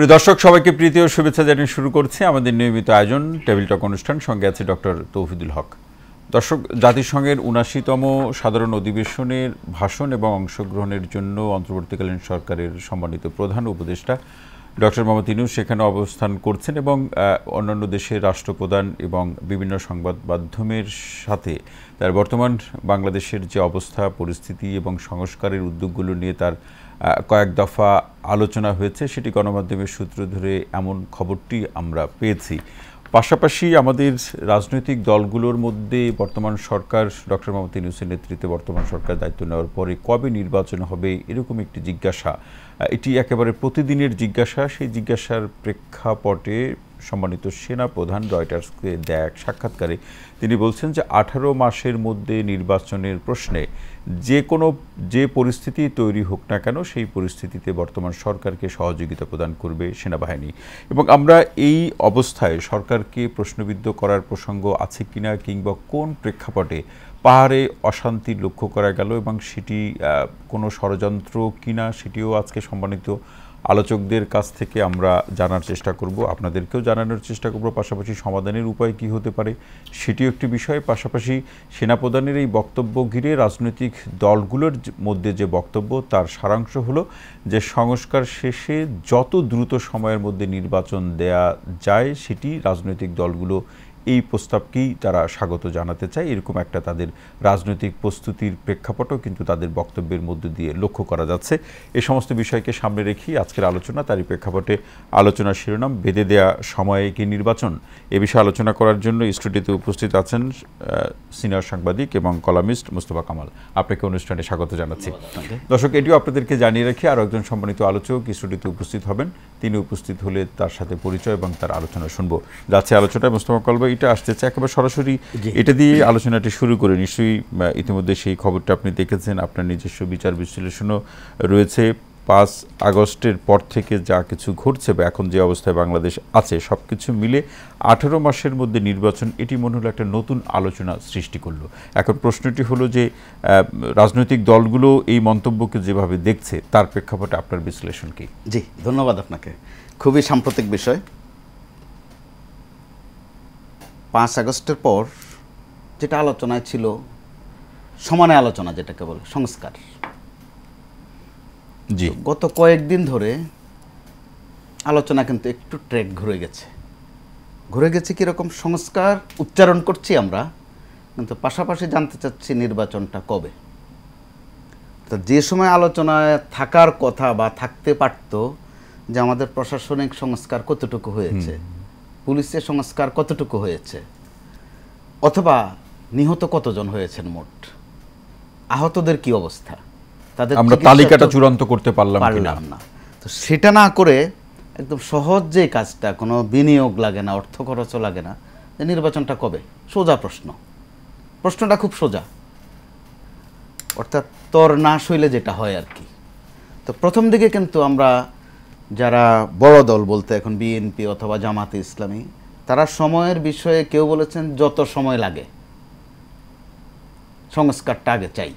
প্রিয় দর্শক সবাইকে প্রীতি ও শুভেচ্ছা জানিয়ে শুরু করছি আমাদের নিয়মিত আয়োজন টেবিল টক অনুষ্ঠান সঙ্গে আছে ডক্টর তৌফিদুল হক দর্শক জাতিসংঘের উনাশিতম সাধারণ অধিবেশনের ভাষণ এবং অংশগ্রহণের জন্য অন্তর্বর্তীকালীন সরকারের সম্মানিত প্রধান উপদেষ্টা ডক্টর মোহাম্মদ ইনু সেখানে অবস্থান করছেন এবং অন্যান্য দেশের রাষ্ট্রপ্রধান এবং বিভিন্ন সংবাদ মাধ্যমের সাথে তার বর্তমান বাংলাদেশের যে অবস্থা পরিস্থিতি এবং সংস্কারের উদ্যোগগুলো নিয়ে তার কয়েক দফা আলোচনা হয়েছে সেটি গণমাধ্যমের সূত্র ধরে এমন খবরটি আমরা পেয়েছি পাশাপাশি আমাদের রাজনৈতিক দলগুলোর মধ্যে বর্তমান সরকার ডক্টর মমতিন ইউনুসের নেতৃত্বে বর্তমান সরকার দায়িত্ব নেওয়ার পরে কবে নির্বাচন হবে এরকম একটি জিজ্ঞাসা এটি একেবারে প্রতিদিনের জিজ্ঞাসা সেই জিজ্ঞাসার প্রেক্ষাপটে সম্মানিত সেনা প্রধান রয়টার্সকে দেয় এক সাক্ষাৎকারে তিনি বলছেন যে আঠারো মাসের মধ্যে নির্বাচনের প্রশ্নে যে কোনো যে পরিস্থিতি তৈরি হোক না কেন সেই পরিস্থিতিতে বর্তমান সরকারকে সহযোগিতা প্রদান করবে সেনাবাহিনী এবং আমরা এই অবস্থায় সরকারকে প্রশ্নবিদ্ধ করার প্রসঙ্গ আছে কিনা কিংবা কোন প্রেক্ষাপটে পাহাড়ে অশান্তি লক্ষ্য করা গেল এবং সেটি কোনো ষড়যন্ত্র কিনা সেটিও আজকে সম্মানিত আলোচকদের কাছ থেকে আমরা জানার চেষ্টা করব আপনাদেরকেও জানানোর চেষ্টা করব পাশাপাশি সমাধানের উপায় কি হতে পারে সেটিও একটি বিষয় পাশাপাশি সেনাপ্রধানের এই বক্তব্য ঘিরে রাজনৈতিক দলগুলোর মধ্যে যে বক্তব্য তার সারাংশ হলো যে সংস্কার শেষে যত দ্রুত সময়ের মধ্যে নির্বাচন দেয়া যায় সেটি রাজনৈতিক দলগুলো এই প্রস্তাবকেই তারা স্বাগত জানাতে চায় এরকম একটা তাদের রাজনৈতিক প্রস্তুতির প্রেক্ষাপটও কিন্তু তাদের বক্তব্যের মধ্য দিয়ে লক্ষ্য করা যাচ্ছে এ সমস্ত বিষয়কে সামনে রেখেই আজকের আলোচনা তারই প্রেক্ষাপটে আলোচনার শিরোনাম বেঁধে দেয়া সময়ে কি নির্বাচন এ বিষয়ে আলোচনা করার জন্য স্টুডিওতে উপস্থিত আছেন সিনিয়র সাংবাদিক এবং কলামিস্ট মুস্তফা কামাল আপনাকে অনুষ্ঠানে স্বাগত জানাচ্ছি দর্শক এটিও আপনাদেরকে জানিয়ে রাখি আরও একজন সম্মানিত আলোচক স্টুডিওতে উপস্থিত হবেন তিনি উপস্থিত হলে তার সাথে পরিচয় এবং তার আলোচনা শুনবো যাচ্ছে আলোচনায় মুস্তফা কলবাই এটা আসতেছে একেবারে সরাসরি এটা দিয়ে আলোচনাটি শুরু করে নিশ্চয়ই ইতিমধ্যে সেই খবরটা আপনি দেখেছেন আপনার নিজস্ব বিচার বিশ্লেষণও রয়েছে পাঁচ আগস্টের পর থেকে যা কিছু ঘটছে বা এখন যে অবস্থায় বাংলাদেশ আছে সব কিছু মিলে আঠেরো মাসের মধ্যে নির্বাচন এটি মনে হলো একটা নতুন আলোচনা সৃষ্টি করলো এখন প্রশ্নটি হলো যে রাজনৈতিক দলগুলো এই মন্তব্যকে যেভাবে দেখছে তার প্রেক্ষাপটে আপনার বিশ্লেষণ কি জি ধন্যবাদ আপনাকে খুবই সাম্প্রতিক বিষয় পাঁচ আগস্টের পর যেটা আলোচনায় ছিল সমানে আলোচনা যেটাকে বলে সংস্কার জি গত কয়েকদিন ধরে আলোচনা কিন্তু একটু ট্র্যাক ঘুরে গেছে ঘুরে গেছে কীরকম সংস্কার উচ্চারণ করছি আমরা কিন্তু পাশাপাশি জানতে চাচ্ছি নির্বাচনটা কবে তো যে সময় আলোচনায় থাকার কথা বা থাকতে পারত যে আমাদের প্রশাসনিক সংস্কার কতটুকু হয়েছে পুলিশের সংস্কার কতটুকু হয়েছে অথবা নিহত কতজন হয়েছেন মোট আহতদের কি অবস্থা তাদের আমরা তালিকাটা চূড়ান্ত করতে পারলাম পারলাম না তো সেটা না করে একদম সহজ যে কাজটা কোনো বিনিয়োগ লাগে না অর্থ খরচও লাগে না যে নির্বাচনটা কবে সোজা প্রশ্ন প্রশ্নটা খুব সোজা অর্থাৎ তর না শৈলে যেটা হয় আর কি তো প্রথম দিকে কিন্তু আমরা যারা বড় দল বলতে এখন বিএনপি অথবা জামাতে ইসলামী তারা সময়ের বিষয়ে কেউ বলেছেন যত সময় লাগে সংস্কারটা আগে চাই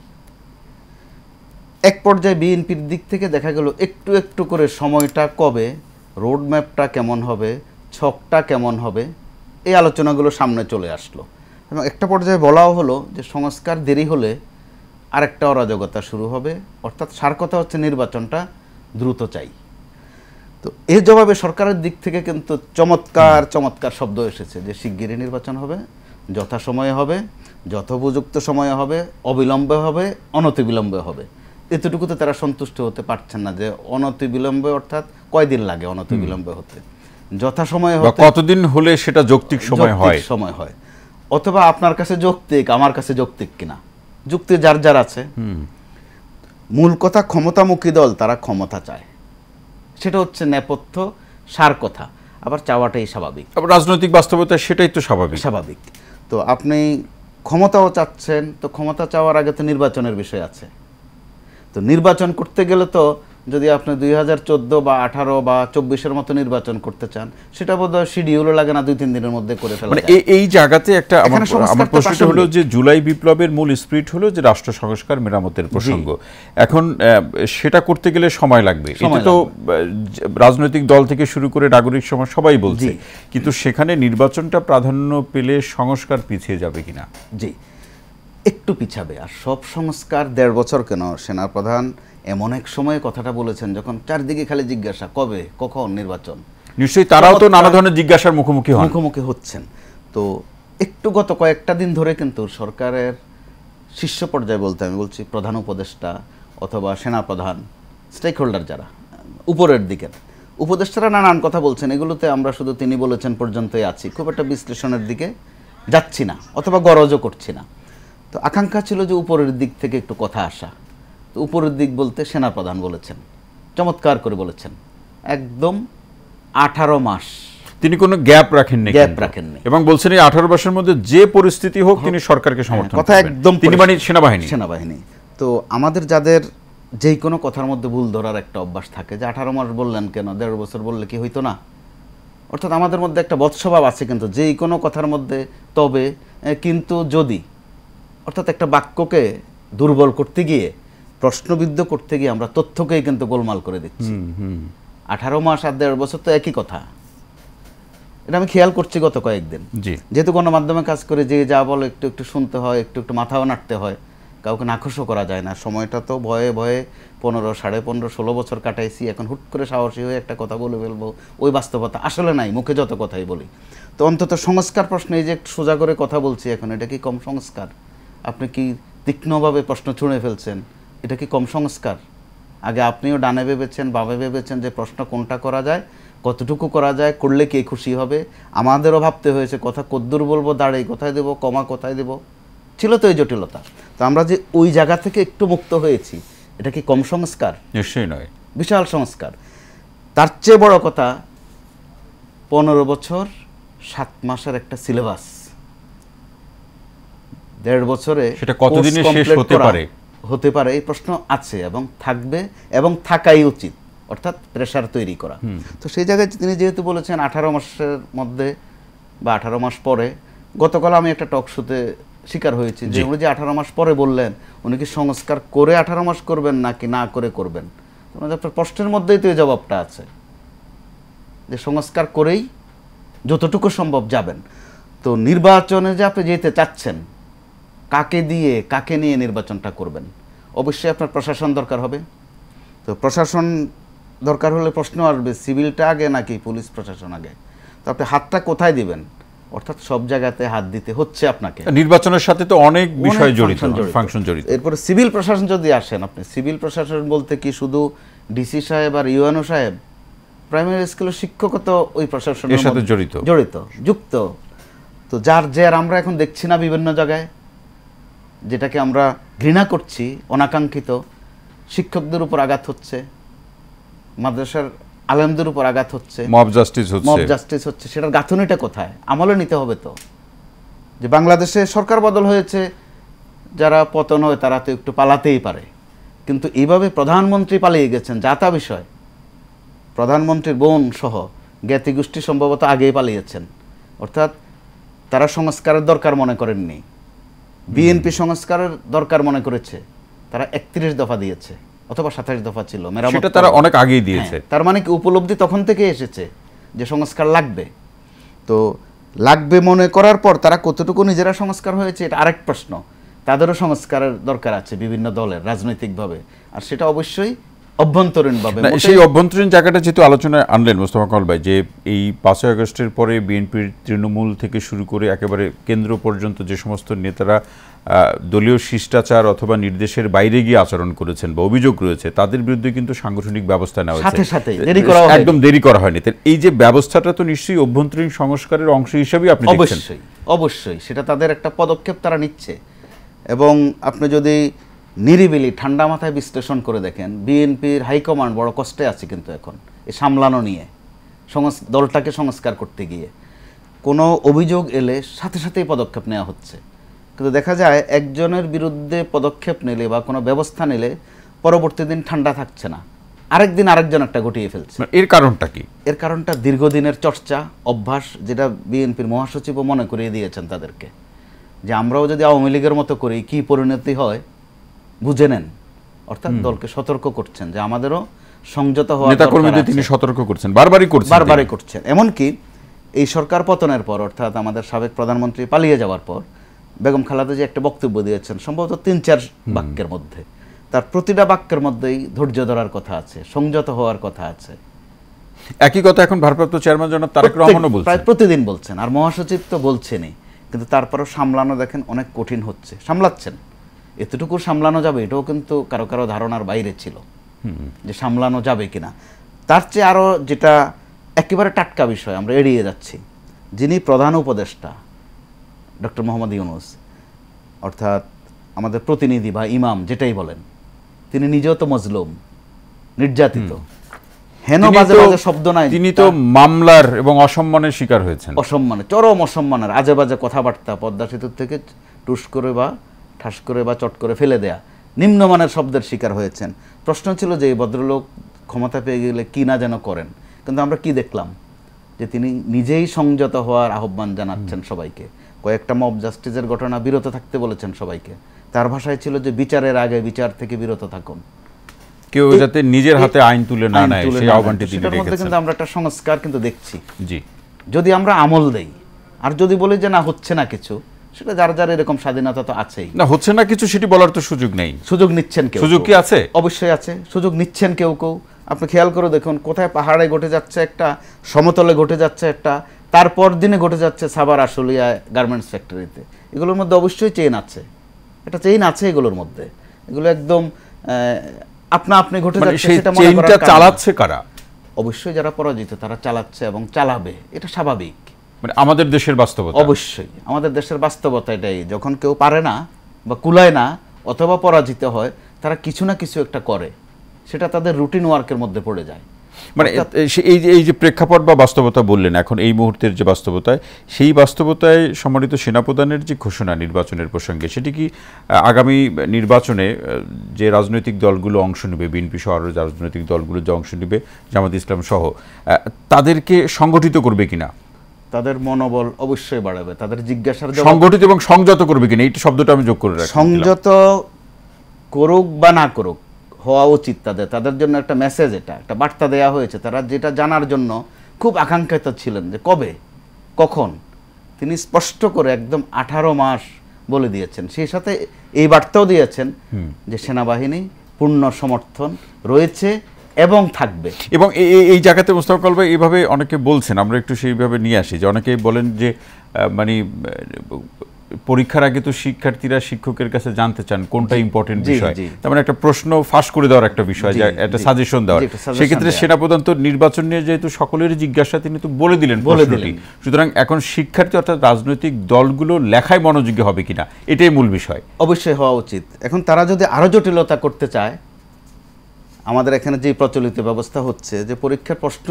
এক পর্যায়ে বিএনপির দিক থেকে দেখা গেল একটু একটু করে সময়টা কবে রোডম্যাপটা কেমন হবে ছকটা কেমন হবে এই আলোচনাগুলো সামনে চলে আসলো এবং একটা পর্যায়ে বলাও হলো যে সংস্কার দেরি হলে আরেকটা অরাজকতা শুরু হবে অর্থাৎ সার কথা হচ্ছে নির্বাচনটা দ্রুত চাই তো এর জবাবে সরকারের দিক থেকে কিন্তু চমৎকার চমৎকার শব্দ এসেছে যে শিগগিরই নির্বাচন হবে যথাসময়ে হবে যথোপযুক্ত সময়ে হবে অবিলম্বে হবে অনতিবিলম্বে হবে এতটুকুতে তারা সন্তুষ্ট হতে পারছেন না যে অনতিবিলম্বে অর্থাৎ কয়দিন লাগে অনতিবিলম্বে হতে যথাসময়ে হবে কতদিন হলে সেটা যৌক্তিক সময় হয় সময় হয় অথবা আপনার কাছে যৌক্তিক আমার কাছে যৌক্তিক কিনা যুক্তি যার যার আছে মূল কথা ক্ষমতামুখী দল তারা ক্ষমতা চায় সেটা হচ্ছে নেপথ্য সার কথা আবার চাওয়াটাই স্বাভাবিক আবার রাজনৈতিক বাস্তবতা সেটাই তো স্বাভাবিক স্বাভাবিক তো আপনি ক্ষমতাও চাচ্ছেন তো ক্ষমতা চাওয়ার আগে তো নির্বাচনের বিষয় আছে তো নির্বাচন করতে গেলে তো যদি আপনি দুই বা আঠারো বা চব্বিশের মতো নির্বাচন করতে চান সেটা বোধ হয় শিডিউলও লাগে না দুই তিন দিনের মধ্যে করে ফেলা মানে এই জায়গাতে একটা আমার প্রশ্নটা হলো যে জুলাই বিপ্লবের মূল স্পিরিট হলো যে রাষ্ট্র সংস্কার মেরামতের প্রসঙ্গ এখন সেটা করতে গেলে সময় লাগবে এটা তো রাজনৈতিক দল থেকে শুরু করে নাগরিক সমাজ সবাই বলছে কিন্তু সেখানে নির্বাচনটা প্রাধান্য পেলে সংস্কার পিছিয়ে যাবে কিনা জি একটু পিছাবে আর সব সংস্কার দেড় বছর কেন সেনাপ্রধান এমন এক সময়ে কথাটা বলেছেন যখন চারদিকে খালি জিজ্ঞাসা কবে কখন নির্বাচন নিশ্চয়ই তারাও তো নানা ধরনের জিজ্ঞাসার মুখোমুখি মুখোমুখি হচ্ছেন তো একটু গত কয়েকটা দিন ধরে কিন্তু সরকারের শীর্ষ পর্যায়ে বলতে আমি বলছি প্রধান উপদেষ্টা অথবা সেনাপ্রধান স্টেক হোল্ডার যারা উপরের দিকে উপদেষ্টারা নানান কথা বলছেন এগুলোতে আমরা শুধু তিনি বলেছেন পর্যন্তই আছি খুব একটা বিশ্লেষণের দিকে যাচ্ছি না অথবা গরজও করছি না তো আকাঙ্ক্ষা ছিল যে উপরের দিক থেকে একটু কথা আসা উপরের দিক বলতে সেনাপ্রধান বলেছেন চমৎকার করে বলেছেন একদম আঠারো মাস তিনি কোনো গ্যাপ রাখেননি গ্যাপ রাখেননি এবং বলছেন এই আঠারো মাসের মধ্যে যে পরিস্থিতি হোক হ্যাঁ, তিনি সরকারকে সমর্থন কথা একদম তিনি মানে সেনাবাহিনী সেনাবাহিনী তো আমাদের যাদের যে কোনো কথার মধ্যে ভুল ধরার একটা অভ্যাস থাকে যে আঠারো মাস বললেন কেন দেড় বছর বললে কি হইতো না অর্থাৎ আমাদের মধ্যে একটা বৎসভাব আছে কিন্তু যে কোনো কথার মধ্যে তবে কিন্তু যদি অর্থাৎ একটা বাক্যকে দুর্বল করতে গিয়ে প্রশ্নবিদ্ধ করতে গিয়ে আমরা তথ্যকেই কিন্তু গোলমাল করে দিচ্ছি আঠারো মাস আর দেড় বছর তো একই কথা এটা আমি খেয়াল করছি গত কয়েকদিন যেহেতু গণমাধ্যমে কাজ করে যে যা বলো একটু একটু শুনতে হয় একটু একটু মাথাও নাড়তে হয় কাউকে নাখুশও করা যায় না সময়টা তো ভয়ে ভয়ে পনেরো সাড়ে পনেরো ষোলো বছর কাটাইছি এখন হুট করে সাহসী হয়ে একটা কথা বলে ফেলবো ওই বাস্তবতা আসলে নাই মুখে যত কথাই বলি তো অন্তত সংস্কার প্রশ্নে এই যে একটু সোজা করে কথা বলছি এখন এটা কি কম সংস্কার আপনি কি তীক্ষ্ণভাবে প্রশ্ন ছুঁড়ে ফেলছেন এটা কি কম সংস্কার আগে আপনিও ডানে ভেবেছেন বাবা ভেবেছেন যে প্রশ্ন কোনটা করা যায় কতটুকু করা যায় করলে কে খুশি হবে আমাদেরও ভাবতে হয়েছে কথা কদ্দুর বলবো দাঁড়িয়ে কোথায় দেব কমা কোথায় দেব ছিল তো এই জটিলতা তো আমরা যে ওই জায়গা থেকে একটু মুক্ত হয়েছি এটা কি কম সংস্কার নিশ্চয়ই নয় বিশাল সংস্কার তার চেয়ে বড় কথা পনেরো বছর সাত মাসের একটা সিলেবাস দেড় বছরে সেটা কতদিনে শেষ হতে পারে হতে পারে এই প্রশ্ন আছে এবং থাকবে এবং থাকাই উচিত অর্থাৎ প্রেশার তৈরি করা তো সেই জায়গায় তিনি যেহেতু বলেছেন আঠারো মাসের মধ্যে বা আঠারো মাস পরে গতকাল আমি একটা টক শোতে শিকার হয়েছি যে উনি যে আঠারো মাস পরে বললেন উনি কি সংস্কার করে আঠারো মাস করবেন নাকি না করে করবেন প্রশ্নের মধ্যেই তো এই জবাবটা আছে যে সংস্কার করেই যতটুকু সম্ভব যাবেন তো নির্বাচনে যে আপনি যেতে চাচ্ছেন কাকে দিয়ে কাকে নিয়ে নির্বাচনটা করবেন অবশ্যই আপনার প্রশাসন দরকার হবে তো প্রশাসন দরকার হলে প্রশ্ন আসবে সিভিলটা আগে নাকি পুলিশ প্রশাসন আগে তো আপনি হাতটা কোথায় দিবেন অর্থাৎ সব জায়গাতে হাত দিতে হচ্ছে আপনাকে নির্বাচনের সাথে তো অনেক বিষয় জড়িত ফাংশন জড়িত এরপরে সিভিল প্রশাসন যদি আসেন আপনি সিভিল প্রশাসন বলতে কি শুধু ডিসি সাহেব আর ইউএনও সাহেব প্রাইমারি স্কুলের শিক্ষকও তো ওই প্রশাসনের সাথে জড়িত জড়িত যুক্ত তো যার জের আমরা এখন দেখছি না বিভিন্ন জায়গায় যেটাকে আমরা ঘৃণা করছি অনাকাঙ্ক্ষিত শিক্ষকদের উপর আঘাত হচ্ছে মাদ্রাসার আলেমদের উপর আঘাত হচ্ছে মব জাস্টিস হচ্ছে মব জাস্টিস হচ্ছে সেটার গাঁথনিটা কোথায় আমলে নিতে হবে তো যে বাংলাদেশে সরকার বদল হয়েছে যারা পতন হয় তারা তো একটু পালাতেই পারে কিন্তু এইভাবে প্রধানমন্ত্রী পালিয়ে গেছেন যা তা বিষয় প্রধানমন্ত্রীর বোন সহ জ্ঞাতি গোষ্ঠী সম্ভবত আগেই পালিয়েছেন অর্থাৎ তারা সংস্কারের দরকার মনে করেননি বিএনপি সংস্কারের দরকার মনে করেছে তারা একত্রিশ দফা দিয়েছে অথবা সাতাশ দফা ছিল তারা অনেক আগেই দিয়েছে হ্যাঁ, তার মানে কি উপলব্ধি তখন থেকে এসেছে যে সংস্কার লাগবে তো লাগবে মনে করার পর তারা কতটুকু নিজেরা সংস্কার হয়েছে এটা আরেক প্রশ্ন তাদেরও সংস্কারের দরকার আছে বিভিন্ন দলের রাজনৈতিকভাবে আর সেটা অবশ্যই অভ্যন্তরীণভাবে সেই অভ্যন্তরীণ জায়গাটা যেহেতু আলোচনায় আনলেন মোস্তফা কল ভাই যে এই পাঁচই আগস্টের পরে বিএনপির তৃণমূল থেকে শুরু করে একেবারে কেন্দ্র পর্যন্ত যে সমস্ত নেতারা দলীয় শিষ্টাচার অথবা নির্দেশের বাইরে গিয়ে আচরণ করেছেন বা অভিযোগ রয়েছে তাদের বিরুদ্ধে কিন্তু সাংগঠনিক ব্যবস্থা নেওয়া সাথে সাথে দেরি করা একদম দেরি করা হয়নি এই যে ব্যবস্থাটা তো নিশ্চয়ই অভ্যন্তরীণ সংস্কারের অংশ হিসেবেই আপনি অবশ্যই অবশ্যই সেটা তাদের একটা পদক্ষেপ তারা নিচ্ছে এবং আপনি যদি নিরিবিলি ঠান্ডা মাথায় বিশ্লেষণ করে দেখেন বিএনপির হাইকমান্ড বড় কষ্টে আছে কিন্তু এখন এ সামলানো নিয়ে সংস দলটাকে সংস্কার করতে গিয়ে কোনো অভিযোগ এলে সাথে সাথেই পদক্ষেপ নেওয়া হচ্ছে কিন্তু দেখা যায় একজনের বিরুদ্ধে পদক্ষেপ নিলে বা কোনো ব্যবস্থা নিলে পরবর্তী দিন ঠান্ডা থাকছে না আরেকদিন আরেকজন একটা ঘটিয়ে ফেলছে এর কারণটা কি এর কারণটা দীর্ঘদিনের চর্চা অভ্যাস যেটা বিএনপির মহাসচিবও মনে করিয়ে দিয়েছেন তাদেরকে যে আমরাও যদি আওয়ামী লীগের মতো করি কি পরিণতি হয় বুঝে নেন অর্থাৎ দলকে সতর্ক করছেন যে আমাদেরও সংযত হওয়া নেতা কর্মীদের তিনি সতর্ক করছেন বারবারই করছেন বারবারই করছেন এমনকি এই সরকার পতনের পর অর্থাৎ আমাদের সাবেক প্রধানমন্ত্রী পালিয়ে যাওয়ার পর বেগম খালাদা যে একটা বক্তব্য দিয়েছেন সম্ভবত তিন চার বাক্যের মধ্যে তার প্রতিটা বাক্যের মধ্যেই ধৈর্য ধরার কথা আছে সংযত হওয়ার কথা আছে একই কথা এখন ভারপ্রাপ্ত চেয়ারম্যান জনাব তারেক রহমানও বলছেন প্রায় প্রতিদিন বলছেন আর মহাসচিব তো বলছেনই কিন্তু তারপরেও সামলানো দেখেন অনেক কঠিন হচ্ছে সামলাচ্ছেন এতটুকু সামলানো যাবে এটাও কিন্তু কারো কারো ধারণার বাইরে ছিল যে সামলানো যাবে কিনা তার চেয়ে আরও যেটা একেবারে টাটকা বিষয় আমরা এড়িয়ে যাচ্ছি যিনি প্রধান উপদেষ্টা ডক্টর মোহাম্মদ ইউনুস অর্থাৎ আমাদের প্রতিনিধি বা ইমাম যেটাই বলেন তিনি নিজেও তো মজলুম নির্যাতিত হেন বাজে বাজে শব্দ নাই তিনি তো মামলার এবং অসম্মানের শিকার হয়েছেন অসম্মানের চরম অসম্মানের আজে বাজে কথাবার্তা পদ্মা সেতুর থেকে টুস করে বা ঠাস করে বা চট করে ফেলে দেয়া নিম্নমানের শব্দের শিকার হয়েছেন প্রশ্ন ছিল যে এই ভদ্রলোক ক্ষমতা পেয়ে গেলে কি না যেন করেন কিন্তু আমরা কি দেখলাম যে তিনি নিজেই সংযত হওয়ার আহ্বান জানাচ্ছেন সবাইকে কয়েকটা মব জাস্টিসের ঘটনা বিরত থাকতে বলেছেন সবাইকে তার ভাষায় ছিল যে বিচারের আগে বিচার থেকে বিরত থাকুন কেউ যাতে নিজের হাতে আইন তুলে না নেয় সেই আহ্বানটি তিনি রেখেছেন কিন্তু আমরা একটা সংস্কার কিন্তু দেখছি জি যদি আমরা আমল দেই আর যদি বলি যে না হচ্ছে না কিছু সেটা যার যার এরকম স্বাধীনতা তো আছেই না হচ্ছে না কিছু সেটি বলার তো সুযোগ নেই সুযোগ নিচ্ছেন কেউ সুযোগ কি আছে অবশ্যই আছে সুযোগ নিচ্ছেন কেউ কেউ আপনি খেয়াল করে দেখুন কোথায় পাহাড়ে ঘটে যাচ্ছে একটা সমতলে ঘটে যাচ্ছে একটা তারপর দিনে ঘটে যাচ্ছে সাবার আশুলিয়ায় গার্মেন্টস ফ্যাক্টরিতে এগুলোর মধ্যে অবশ্যই চেইন আছে এটা চেইন আছে এগুলোর মধ্যে এগুলো একদম আপনা আপনি ঘটে মানে যাচ্ছে সেটা মনে চালাচ্ছে কারা অবশ্যই যারা পরাজিত তারা চালাচ্ছে এবং চালাবে এটা স্বাভাবিক মানে আমাদের দেশের বাস্তবতা অবশ্যই আমাদের দেশের বাস্তবতা এটাই যখন কেউ পারে না বা কুলায় না অথবা পরাজিত হয় তারা কিছু না কিছু একটা করে সেটা তাদের রুটিন ওয়ার্কের মধ্যে পড়ে যায় মানে এই যে এই যে প্রেক্ষাপট বা বাস্তবতা বললেন এখন এই মুহূর্তের যে বাস্তবতায় সেই বাস্তবতায় সম্মানিত সেনাপ্রধানের যে ঘোষণা নির্বাচনের প্রসঙ্গে সেটি কি আগামী নির্বাচনে যে রাজনৈতিক দলগুলো অংশ নেবে বিএনপি সহ আরও রাজনৈতিক দলগুলো যে অংশ নেবে জামাত ইসলাম সহ তাদেরকে সংগঠিত করবে কিনা তাদের মনোবল অবশ্যই বাড়াবে তাদের জিজ্ঞাসার সংগঠিত এবং সংযত করবে কিনা এই শব্দটা আমি যোগ করে সংযত করুক বা না করুক হওয়া উচিত তাদের তাদের জন্য একটা মেসেজ এটা একটা বার্তা দেয়া হয়েছে তারা যেটা জানার জন্য খুব আকাঙ্ক্ষিত ছিলেন যে কবে কখন তিনি স্পষ্ট করে একদম আঠারো মাস বলে দিয়েছেন সেই সাথে এই বার্তাও দিয়েছেন যে সেনাবাহিনী পূর্ণ সমর্থন রয়েছে এবং থাকবে এবং এই জায়গাতে মোস্তাফ কলবাই এইভাবে অনেকে বলছেন আমরা একটু সেইভাবে নিয়ে আসি যে অনেকে বলেন যে মানে পরীক্ষার আগে তো শিক্ষার্থীরা শিক্ষকের কাছে জানতে চান কোনটা ইম্পর্টেন্ট বিষয় তার মানে একটা প্রশ্ন ফাঁস করে দেওয়ার একটা বিষয় একটা সাজেশন দেওয়ার সেক্ষেত্রে সেনা প্রধান তো নির্বাচন নিয়ে যেহেতু সকলের জিজ্ঞাসা তিনি তো বলে দিলেন বলে দিলেন সুতরাং এখন শিক্ষার্থী অর্থাৎ রাজনৈতিক দলগুলো লেখায় মনোযোগী হবে কিনা এটাই মূল বিষয় অবশ্যই হওয়া উচিত এখন তারা যদি আরও জটিলতা করতে চায় আমাদের এখানে যে প্রচলিত ব্যবস্থা হচ্ছে যে পরীক্ষার প্রশ্ন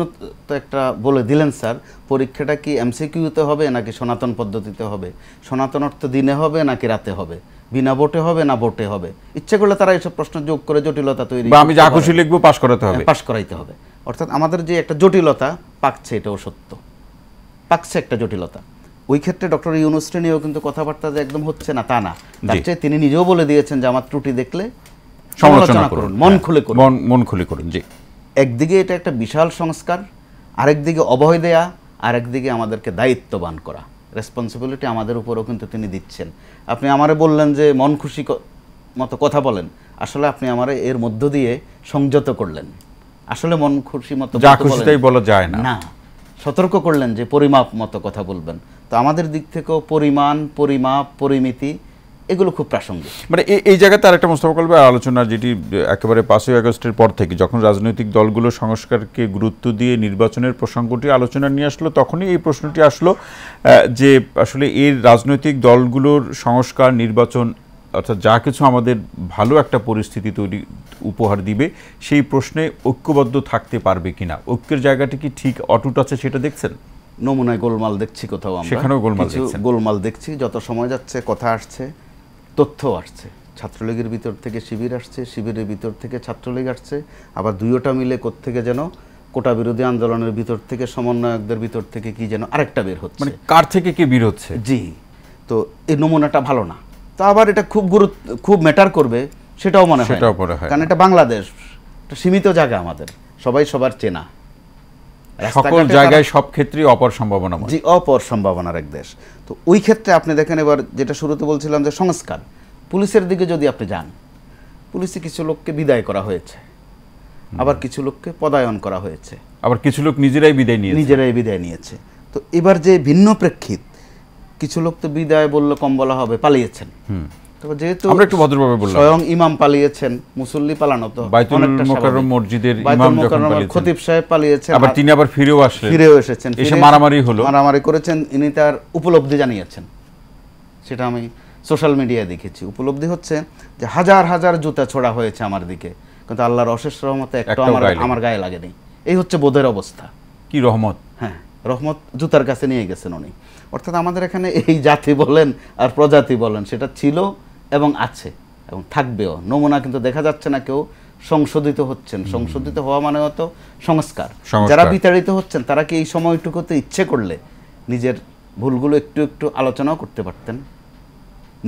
তো একটা বলে দিলেন স্যার পরীক্ষাটা কি এমসিকিউতে হবে নাকি সনাতন পদ্ধতিতে হবে সনাতন অর্থ দিনে হবে নাকি রাতে হবে বিনা ভোটে হবে না ভোটে হবে ইচ্ছে করলে তারা এসব প্রশ্ন যোগ করে জটিলতা তৈরি আমি যা খুশি লিখবো পাশ করাতে হবে হ্যাঁ, পাশ করাইতে হবে অর্থাৎ আমাদের যে একটা জটিলতা পাকছে এটাও সত্য পাকছে একটা জটিলতা ওই ক্ষেত্রে ডক্টর ইউনুশ্রেণীও কিন্তু কথাবার্তা যে একদম হচ্ছে না তা না তার চেয়ে তিনি নিজেও বলে দিয়েছেন যে আমার ত্রুটি দেখলে সমালোচনা করুন মন হ্যাঁ, খুলে করুন মন খুলে করুন জি একদিকে এটা একটা বিশাল সংস্কার আরেকদিকে অবয় দেয়া আরেকদিকে আমাদেরকে দায়িত্ববান করা রেসপন্সিবিলিটি আমাদের উপরও কিন্তু তিনি দিচ্ছেন আপনি আমারে বললেন যে মন খুশি মতো কথা বলেন আসলে আপনি আমারে এর মধ্য দিয়ে সংযত করলেন আসলে মন খুশি মতো যা খুশিতেই বলা যায় না না সতর্ক করলেন যে পরিমাপ মতো কথা বলবেন তো আমাদের দিক থেকেও পরিমাণ পরিমাপ পরিমিতি এগুলো খুব প্রাসঙ্গিক মানে এই জায়গাতে আরেকটা মোস্তফা কলবে আলোচনা যেটি একেবারে পাঁচই আগস্টের পর থেকে যখন রাজনৈতিক দলগুলো সংস্কারকে গুরুত্ব দিয়ে নির্বাচনের প্রসঙ্গটি আলোচনা নিয়ে আসলো তখনই এই প্রশ্নটি আসলো যে আসলে এর রাজনৈতিক দলগুলোর সংস্কার নির্বাচন অর্থাৎ যা কিছু আমাদের ভালো একটা পরিস্থিতি তৈরি উপহার দিবে সেই প্রশ্নে ঐক্যবদ্ধ থাকতে পারবে কিনা ঐক্যের জায়গাটি কি ঠিক অটুট আছে সেটা দেখছেন নমুনায় গোলমাল দেখছি কোথাও আমরা সেখানেও গোলমাল গোলমাল দেখছি যত সময় যাচ্ছে কথা আসছে তথ্য আসছে ছাত্রলীগের ভিতর থেকে শিবির আসছে শিবিরের ভিতর থেকে ছাত্রলীগ আসছে আবার দুইওটা মিলে থেকে যেন কোটা বিরোধী আন্দোলনের ভিতর থেকে সমন্বয়কদের ভিতর থেকে কি যেন আরেকটা বের হচ্ছে মানে কার থেকে কে বের হচ্ছে জি তো এই নমুনাটা ভালো না তা আবার এটা খুব গুরুত্ব খুব ম্যাটার করবে সেটাও মনে হয় কারণ এটা বাংলাদেশ সীমিত জায়গা আমাদের সবাই সবার চেনা সকল জায়গায় সব ক্ষেত্রে অপর সম্ভাবনা জি অপর সম্ভাবনার এক দেশ তো ওই ক্ষেত্রে আপনি দেখেন এবার যেটা শুরুতে বলছিলাম যে সংস্কার পুলিশের দিকে যদি আপনি যান পুলিশে কিছু লোককে বিদায় করা হয়েছে আবার কিছু লোককে পদায়ন করা হয়েছে আবার কিছু লোক নিজেরাই বিদায় নিয়ে নিজেরাই বিদায় নিয়েছে তো এবার যে ভিন্ন প্রেক্ষিত কিছু লোক তো বিদায় বললে কম বলা হবে পালিয়েছেন দেখেছি উপলব্ধি হচ্ছে যে হাজার হাজার জুতা ছোড়া হয়েছে আমার দিকে কিন্তু আল্লাহর অশেষ রহমত একটা আমার আমার গায়ে লাগেনি এই হচ্ছে বোধের অবস্থা কি রহমত হ্যাঁ রহমত জুতার কাছে নিয়ে গেছেন উনি অর্থাৎ আমাদের এখানে এই জাতি বলেন আর প্রজাতি বলেন সেটা ছিল এবং আছে এবং থাকবেও নমুনা কিন্তু দেখা যাচ্ছে না কেউ সংশোধিত হচ্ছেন সংশোধিত হওয়া মানে হতো সংস্কার যারা বিতাড়িত হচ্ছেন তারা কি এই সময়টুকুতে ইচ্ছে করলে নিজের ভুলগুলো একটু একটু আলোচনাও করতে পারতেন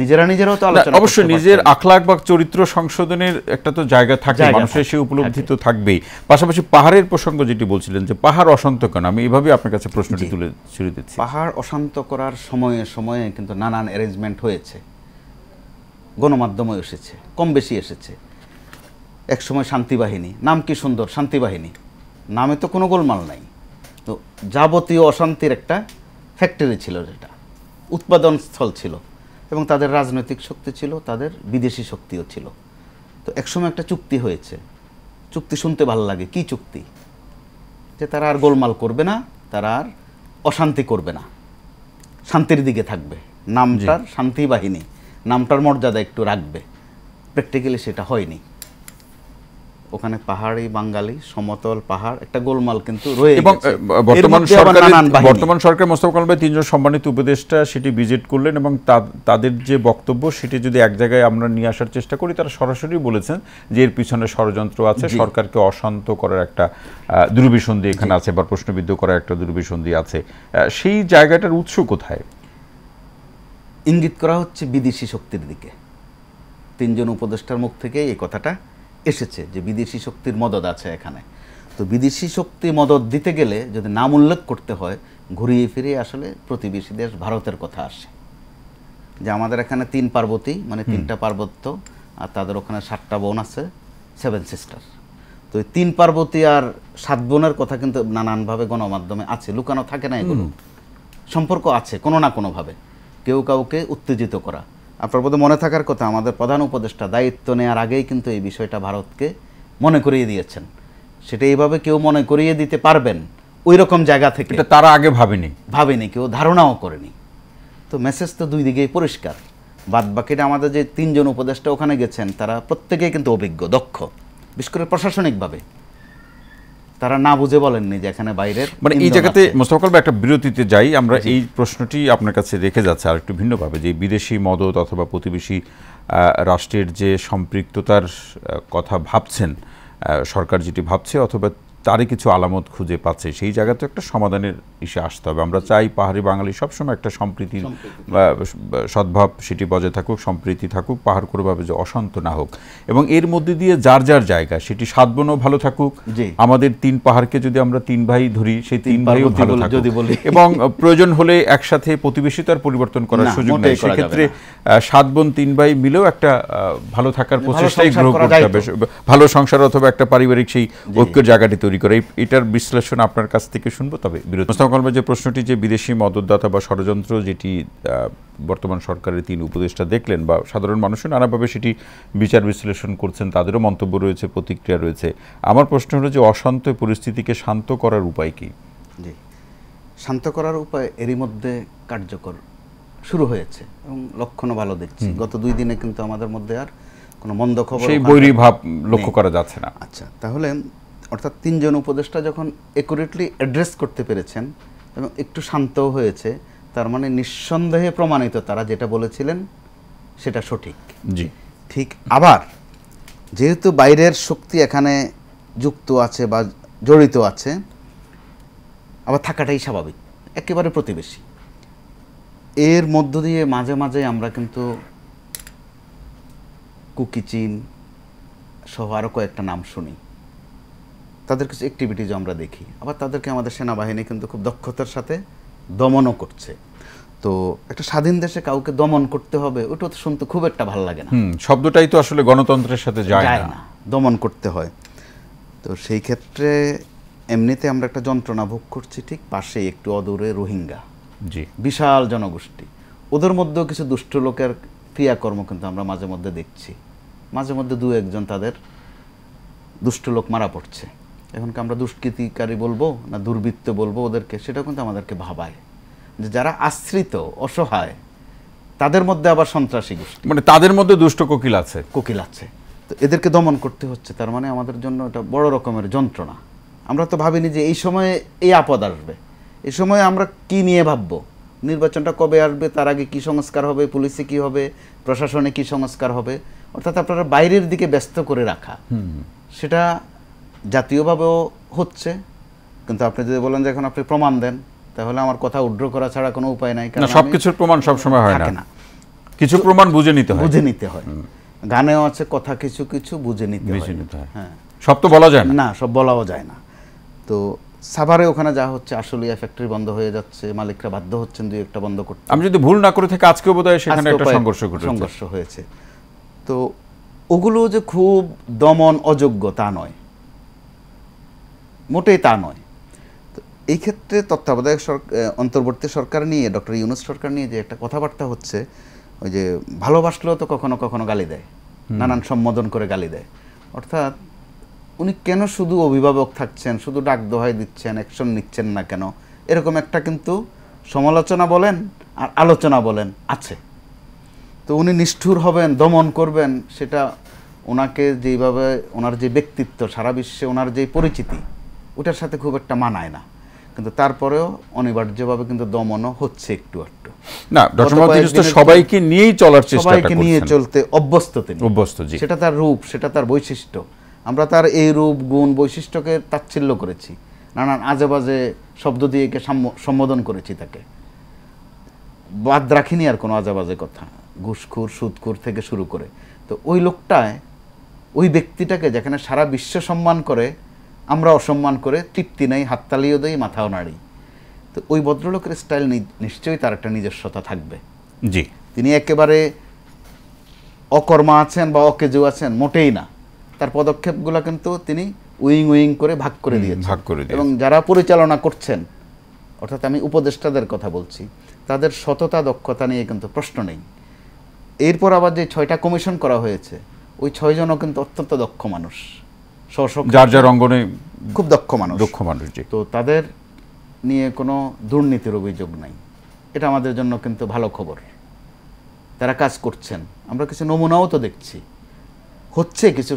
নিজেরা নিজেরাও তো আলোচনা অবশ্যই নিজের আখলাক বা চরিত্র সংশোধনের একটা তো জায়গা থাকে মানুষের সে উপলব্ধি তো থাকবেই পাশাপাশি পাহাড়ের প্রসঙ্গ যেটি বলছিলেন যে পাহাড় অশান্ত কেন আমি এভাবে আপনার কাছে প্রশ্নটি তুলে ছুড়ে দিচ্ছি পাহাড় অশান্ত করার সময়ে সময়ে কিন্তু নানান অ্যারেঞ্জমেন্ট হয়েছে গণমাধ্যমও এসেছে কম বেশি এসেছে একসময় শান্তিবাহিনী নাম কি সুন্দর শান্তিবাহিনী নামে তো কোনো গোলমাল নাই তো যাবতীয় অশান্তির একটা ফ্যাক্টরি ছিল যেটা উৎপাদন স্থল ছিল এবং তাদের রাজনৈতিক শক্তি ছিল তাদের বিদেশি শক্তিও ছিল তো একসময় একটা চুক্তি হয়েছে চুক্তি শুনতে ভালো লাগে কি চুক্তি যে তারা আর গোলমাল করবে না তারা আর অশান্তি করবে না শান্তির দিকে থাকবে নামটার শান্তি বাহিনী নামটার মর্যাদা একটু রাখবে প্র্যাকটিক্যালি সেটা হয়নি ওখানে পাহাড়ি বাঙালি সমতল পাহাড় একটা গোলমাল কিন্তু রয়ে এবং বর্তমান সরকারের বর্তমান সরকার মোস্তফা কামাল ভাই তিনজন সম্মানিত উপদেষ্টা সেটি ভিজিট করলেন এবং তাদের যে বক্তব্য সেটি যদি এক জায়গায় আমরা নিয়ে আসার চেষ্টা করি তারা সরাসরি বলেছেন যে এর পিছনে ষড়যন্ত্র আছে সরকারকে অশান্ত করার একটা দুর্বিসন্ধি এখানে আছে বা প্রশ্নবিদ্ধ করার একটা দুর্বিসন্ধি আছে সেই জায়গাটার উৎস কোথায় ইঙ্গিত করা হচ্ছে বিদেশি শক্তির দিকে তিনজন উপদেষ্টার মুখ থেকে এই কথাটা এসেছে যে বিদেশি শক্তির মদত আছে এখানে তো বিদেশি শক্তি মদত দিতে গেলে যদি নাম উল্লেখ করতে হয় ঘুরিয়ে ফিরে আসলে প্রতিবেশী দেশ ভারতের কথা আসে যে আমাদের এখানে তিন পার্বতী মানে তিনটা পার্বত্য আর তাদের ওখানে সাতটা বোন আছে সেভেন সিস্টার তো এই তিন পার্বতী আর সাত বোনের কথা কিন্তু নানানভাবে গণমাধ্যমে আছে লুকানো থাকে না এগুলো সম্পর্ক আছে কোনো না কোনোভাবে কেউ কাউকে উত্তেজিত করা আপনার বোধহয় মনে থাকার কথা আমাদের প্রধান উপদেষ্টা দায়িত্ব নেওয়ার আগেই কিন্তু এই বিষয়টা ভারতকে মনে করিয়ে দিয়েছেন সেটা এইভাবে কেউ মনে করিয়ে দিতে পারবেন ওই রকম জায়গা থেকে এটা তারা আগে ভাবেনি ভাবেনি কেউ ধারণাও করেনি তো মেসেজ তো দুই দিকেই পরিষ্কার বাদ বাকিটা আমাদের যে তিনজন উপদেষ্টা ওখানে গেছেন তারা প্রত্যেকেই কিন্তু অভিজ্ঞ দক্ষ বিশেষ করে প্রশাসনিকভাবে তারা না বুঝে বলেননি যে এখানে বাইরের মানে এই জায়গাতে মোস্তফাকল একটা বিরতিতে যাই আমরা এই প্রশ্নটি আপনার কাছে রেখে যাচ্ছে আর একটু ভিন্নভাবে যে বিদেশি মদত অথবা প্রতিবেশী রাষ্ট্রের যে সম্পৃক্ততার কথা ভাবছেন সরকার যেটি ভাবছে অথবা তারই কিছু আলামত খুঁজে পাচ্ছে সেই জায়গাতে একটা সমাধানের ইসে আসতে হবে আমরা চাই পাহাড়ি বাঙালি সবসময় একটা সম্প্রীতির সদ্ভাব সেটি বজায় থাকুক সম্প্রীতি থাকুক পাহাড় কোনোভাবে যে অশান্ত না হোক এবং এর মধ্যে দিয়ে যার যার জায়গা সেটি সাত বোনও ভালো থাকুক আমাদের তিন পাহাড়কে যদি আমরা তিন ভাই ধরি সেই তিন ভাইও ভালো থাকুক এবং প্রয়োজন হলে একসাথে প্রতিবেশিতার পরিবর্তন করার সুযোগ নেই সেক্ষেত্রে সাত বোন তিন ভাই মিলেও একটা ভালো থাকার প্রচেষ্টাই গ্রহণ করতে হবে ভালো সংসার অথবা একটা পারিবারিক সেই ঐক্যের জায়গাটি তৈরি তৈরি করে এটার বিশ্লেষণ আপনার কাছ থেকে শুনবো তবে বিরোধী মোস্তাকলমা যে প্রশ্নটি যে বিদেশি মদতদাতা বা ষড়যন্ত্র যেটি বর্তমান সরকারের তিন উপদেষ্টা দেখলেন বা সাধারণ মানুষও নানাভাবে সেটি বিচার বিশ্লেষণ করছেন তাদেরও মন্তব্য রয়েছে প্রতিক্রিয়া রয়েছে আমার প্রশ্ন হলো যে অশান্ত পরিস্থিতিকে শান্ত করার উপায় কি জি শান্ত করার উপায় এরই মধ্যে কার্যকর শুরু হয়েছে এবং লক্ষণও ভালো দেখছি গত দুই দিনে কিন্তু আমাদের মধ্যে আর কোনো মন্দ খবর সেই বৈরী ভাব লক্ষ্য করা যাচ্ছে না আচ্ছা তাহলে অর্থাৎ তিনজন উপদেষ্টা যখন একুরেটলি অ্যাড্রেস করতে পেরেছেন এবং একটু শান্তও হয়েছে তার মানে নিঃসন্দেহে প্রমাণিত তারা যেটা বলেছিলেন সেটা সঠিক জি ঠিক আবার যেহেতু বাইরের শক্তি এখানে যুক্ত আছে বা জড়িত আছে আবার থাকাটাই স্বাভাবিক একেবারে প্রতিবেশী এর মধ্য দিয়ে মাঝে মাঝে আমরা কিন্তু কুকিচিন সহ আরও কয়েকটা নাম শুনি তাদের কিছু অ্যাক্টিভিটিজ আমরা দেখি আবার তাদেরকে আমাদের সেনাবাহিনী কিন্তু খুব দক্ষতার সাথে দমনও করছে তো একটা স্বাধীন দেশে কাউকে দমন করতে হবে ওটা তো শুনতে খুব একটা ভালো লাগে না শব্দটাই তো আসলে গণতন্ত্রের সাথে যায় না দমন করতে হয় তো সেই ক্ষেত্রে এমনিতে আমরা একটা যন্ত্রণা ভোগ করছি ঠিক পাশে একটু অদূরে রোহিঙ্গা জি বিশাল জনগোষ্ঠী ওদের মধ্যেও কিছু দুষ্ট লোকের ক্রিয়াকর্ম কিন্তু আমরা মাঝে মধ্যে দেখছি মাঝে মধ্যে দু একজন তাদের দুষ্ট লোক মারা পড়ছে এখনকে আমরা দুষ্কৃতিকারী বলবো না দুর্বৃত্ত বলবো ওদেরকে সেটা কিন্তু আমাদেরকে ভাবায় যে যারা আশ্রিত অসহায় তাদের মধ্যে আবার সন্ত্রাসী গোষ্ঠী মানে তাদের মধ্যে দুষ্ট কোকিল আছে কোকিল আছে তো এদেরকে দমন করতে হচ্ছে তার মানে আমাদের জন্য এটা বড় রকমের যন্ত্রণা আমরা তো ভাবিনি যে এই সময়ে এই আপদ আসবে এই সময়ে আমরা কি নিয়ে ভাববো নির্বাচনটা কবে আসবে তার আগে কি সংস্কার হবে পুলিশে কি হবে প্রশাসনে কি সংস্কার হবে অর্থাৎ আপনারা বাইরের দিকে ব্যস্ত করে রাখা সেটা জাতীয়ভাবেও হচ্ছে কিন্তু আপনি যদি বলেন যে এখন আপনি প্রমাণ দেন তাহলে আমার কথা উড্র করা ছাড়া কোনো উপায় নাই কারণ সবকিছুর প্রমাণ সবসময় হয় না কিছু প্রমাণ বুঝে নিতে হয় বুঝে নিতে হয় গানেও আছে কথা কিছু কিছু বুঝে নিতে হয় হ্যাঁ সব তো বলা যায় না সব বলাও যায় না তো সাভারে ওখানে যা হচ্ছে আসলে ফ্যাক্টরি বন্ধ হয়ে যাচ্ছে মালিকরা বাধ্য হচ্ছেন দুই একটা বন্ধ করতে আমি যদি ভুল না করে থেকে আজকে বোধহয় সেখানে একটা সংঘর্ষ ঘটেছে সংঘর্ষ হয়েছে তো ওগুলো যে খুব দমন অযোগ্য তা নয় মোটেই তা নয় এই ক্ষেত্রে তত্ত্বাবধায়ক সরকার অন্তর্বর্তী সরকার নিয়ে ডক্টর ইউনুস সরকার নিয়ে যে একটা কথাবার্তা হচ্ছে ওই যে ভালোবাসলেও তো কখনো কখনো গালি দেয় নানান সম্বোধন করে গালি দেয় অর্থাৎ উনি কেন শুধু অভিভাবক থাকছেন শুধু ডাক দোহাই দিচ্ছেন অ্যাকশন নিচ্ছেন না কেন এরকম একটা কিন্তু সমালোচনা বলেন আর আলোচনা বলেন আছে তো উনি নিষ্ঠুর হবেন দমন করবেন সেটা ওনাকে যেইভাবে ওনার যে ব্যক্তিত্ব সারা বিশ্বে ওনার যে পরিচিতি ওটার সাথে খুব একটা মানায় না কিন্তু তারপরেও অনিবার্যভাবে কিন্তু দমনও হচ্ছে একটু একটু না ডক্টর সবাইকে নিয়েই চলার চেষ্টা সবাইকে নিয়ে চলতে অভ্যস্ত তিনি অভ্যস্ত সেটা তার রূপ সেটা তার বৈশিষ্ট্য আমরা তার এই রূপ গুণ বৈশিষ্ট্যকে তাচ্ছিল্য করেছি নানান আজেবাজে শব্দ দিয়ে একে সম্বোধন করেছি তাকে বাদ রাখিনি আর কোনো আজেবাজে কথা ঘুষখুর সুদখুর থেকে শুরু করে তো ওই লোকটায় ওই ব্যক্তিটাকে যেখানে সারা বিশ্ব সম্মান করে আমরা অসম্মান করে তৃপ্তি নেই হাততালিও দেই মাথাও নাড়ি তো ওই ভদ্রলোকের স্টাইল নিশ্চয়ই তার একটা নিজস্বতা থাকবে জি তিনি একেবারে অকর্মা আছেন বা অকেজো আছেন মোটেই না তার পদক্ষেপগুলো কিন্তু তিনি উইং উইং করে ভাগ করে দিয়েছেন ভাগ করে এবং যারা পরিচালনা করছেন অর্থাৎ আমি উপদেষ্টাদের কথা বলছি তাদের সততা দক্ষতা নিয়ে কিন্তু প্রশ্ন নেই এরপর আবার যে ছয়টা কমিশন করা হয়েছে ওই ছয়জনও কিন্তু অত্যন্ত দক্ষ মানুষ যার যার অঙ্গনে খুব দক্ষ মানুষ দক্ষ মানুষ তো তাদের নিয়ে কোনো দুর্নীতির অভিযোগ নাই এটা আমাদের জন্য কিন্তু ভালো খবর তারা কাজ করছেন আমরা কিছু নমুনাও তো দেখছি হচ্ছে কিছু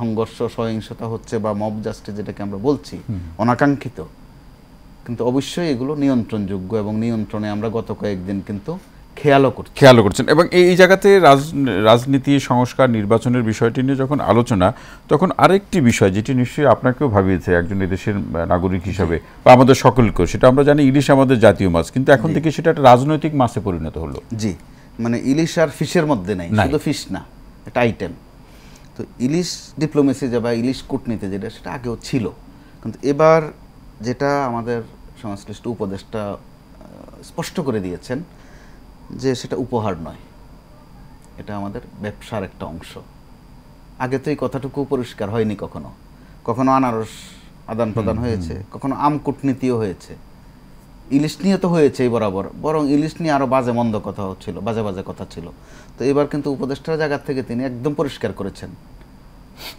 সংঘর্ষ সহিংসতা হচ্ছে বা মব জাস্টিস যেটাকে আমরা বলছি অনাকাঙ্ক্ষিত কিন্তু অবশ্যই এগুলো নিয়ন্ত্রণযোগ্য এবং নিয়ন্ত্রণে আমরা গত কয়েকদিন কিন্তু খেয়াল করছেন করছেন এবং এই জায়গাতে রাজনীতি সংস্কার নির্বাচনের বিষয়টি নিয়ে যখন আলোচনা তখন আরেকটি বিষয় যেটি নিশ্চয়ই আপনাকেও ভাবিয়েছে একজন এদেশের নাগরিক হিসাবে বা আমাদের সকলকেও সেটা আমরা জানি ইলিশ আমাদের জাতীয় মাছ কিন্তু এখন থেকে সেটা একটা রাজনৈতিক মাছে পরিণত হলো জি মানে ইলিশ আর ফিশের মধ্যে নাই শুধু ফিশ না এটা আইটেম তো ইলিশ ডিপ্লোমেসি যে বা ইলিশ কূটনীতি যেটা সেটা আগেও ছিল কিন্তু এবার যেটা আমাদের সংশ্লিষ্ট উপদেষ্টা স্পষ্ট করে দিয়েছেন যে সেটা উপহার নয় এটা আমাদের ব্যবসার একটা অংশ আগে তো এই কথাটুকু পরিষ্কার হয়নি কখনো কখনো আনারস আদান প্রদান হয়েছে কখনো আম কূটনীতিও হয়েছে ইলিশ নিয়ে তো হয়েছে বরাবর বরং ইলিশ নিয়ে আরও বাজে মন্দ কথা ছিল বাজে বাজে কথা ছিল তো এবার কিন্তু উপদেষ্টার জায়গা থেকে তিনি একদম পরিষ্কার করেছেন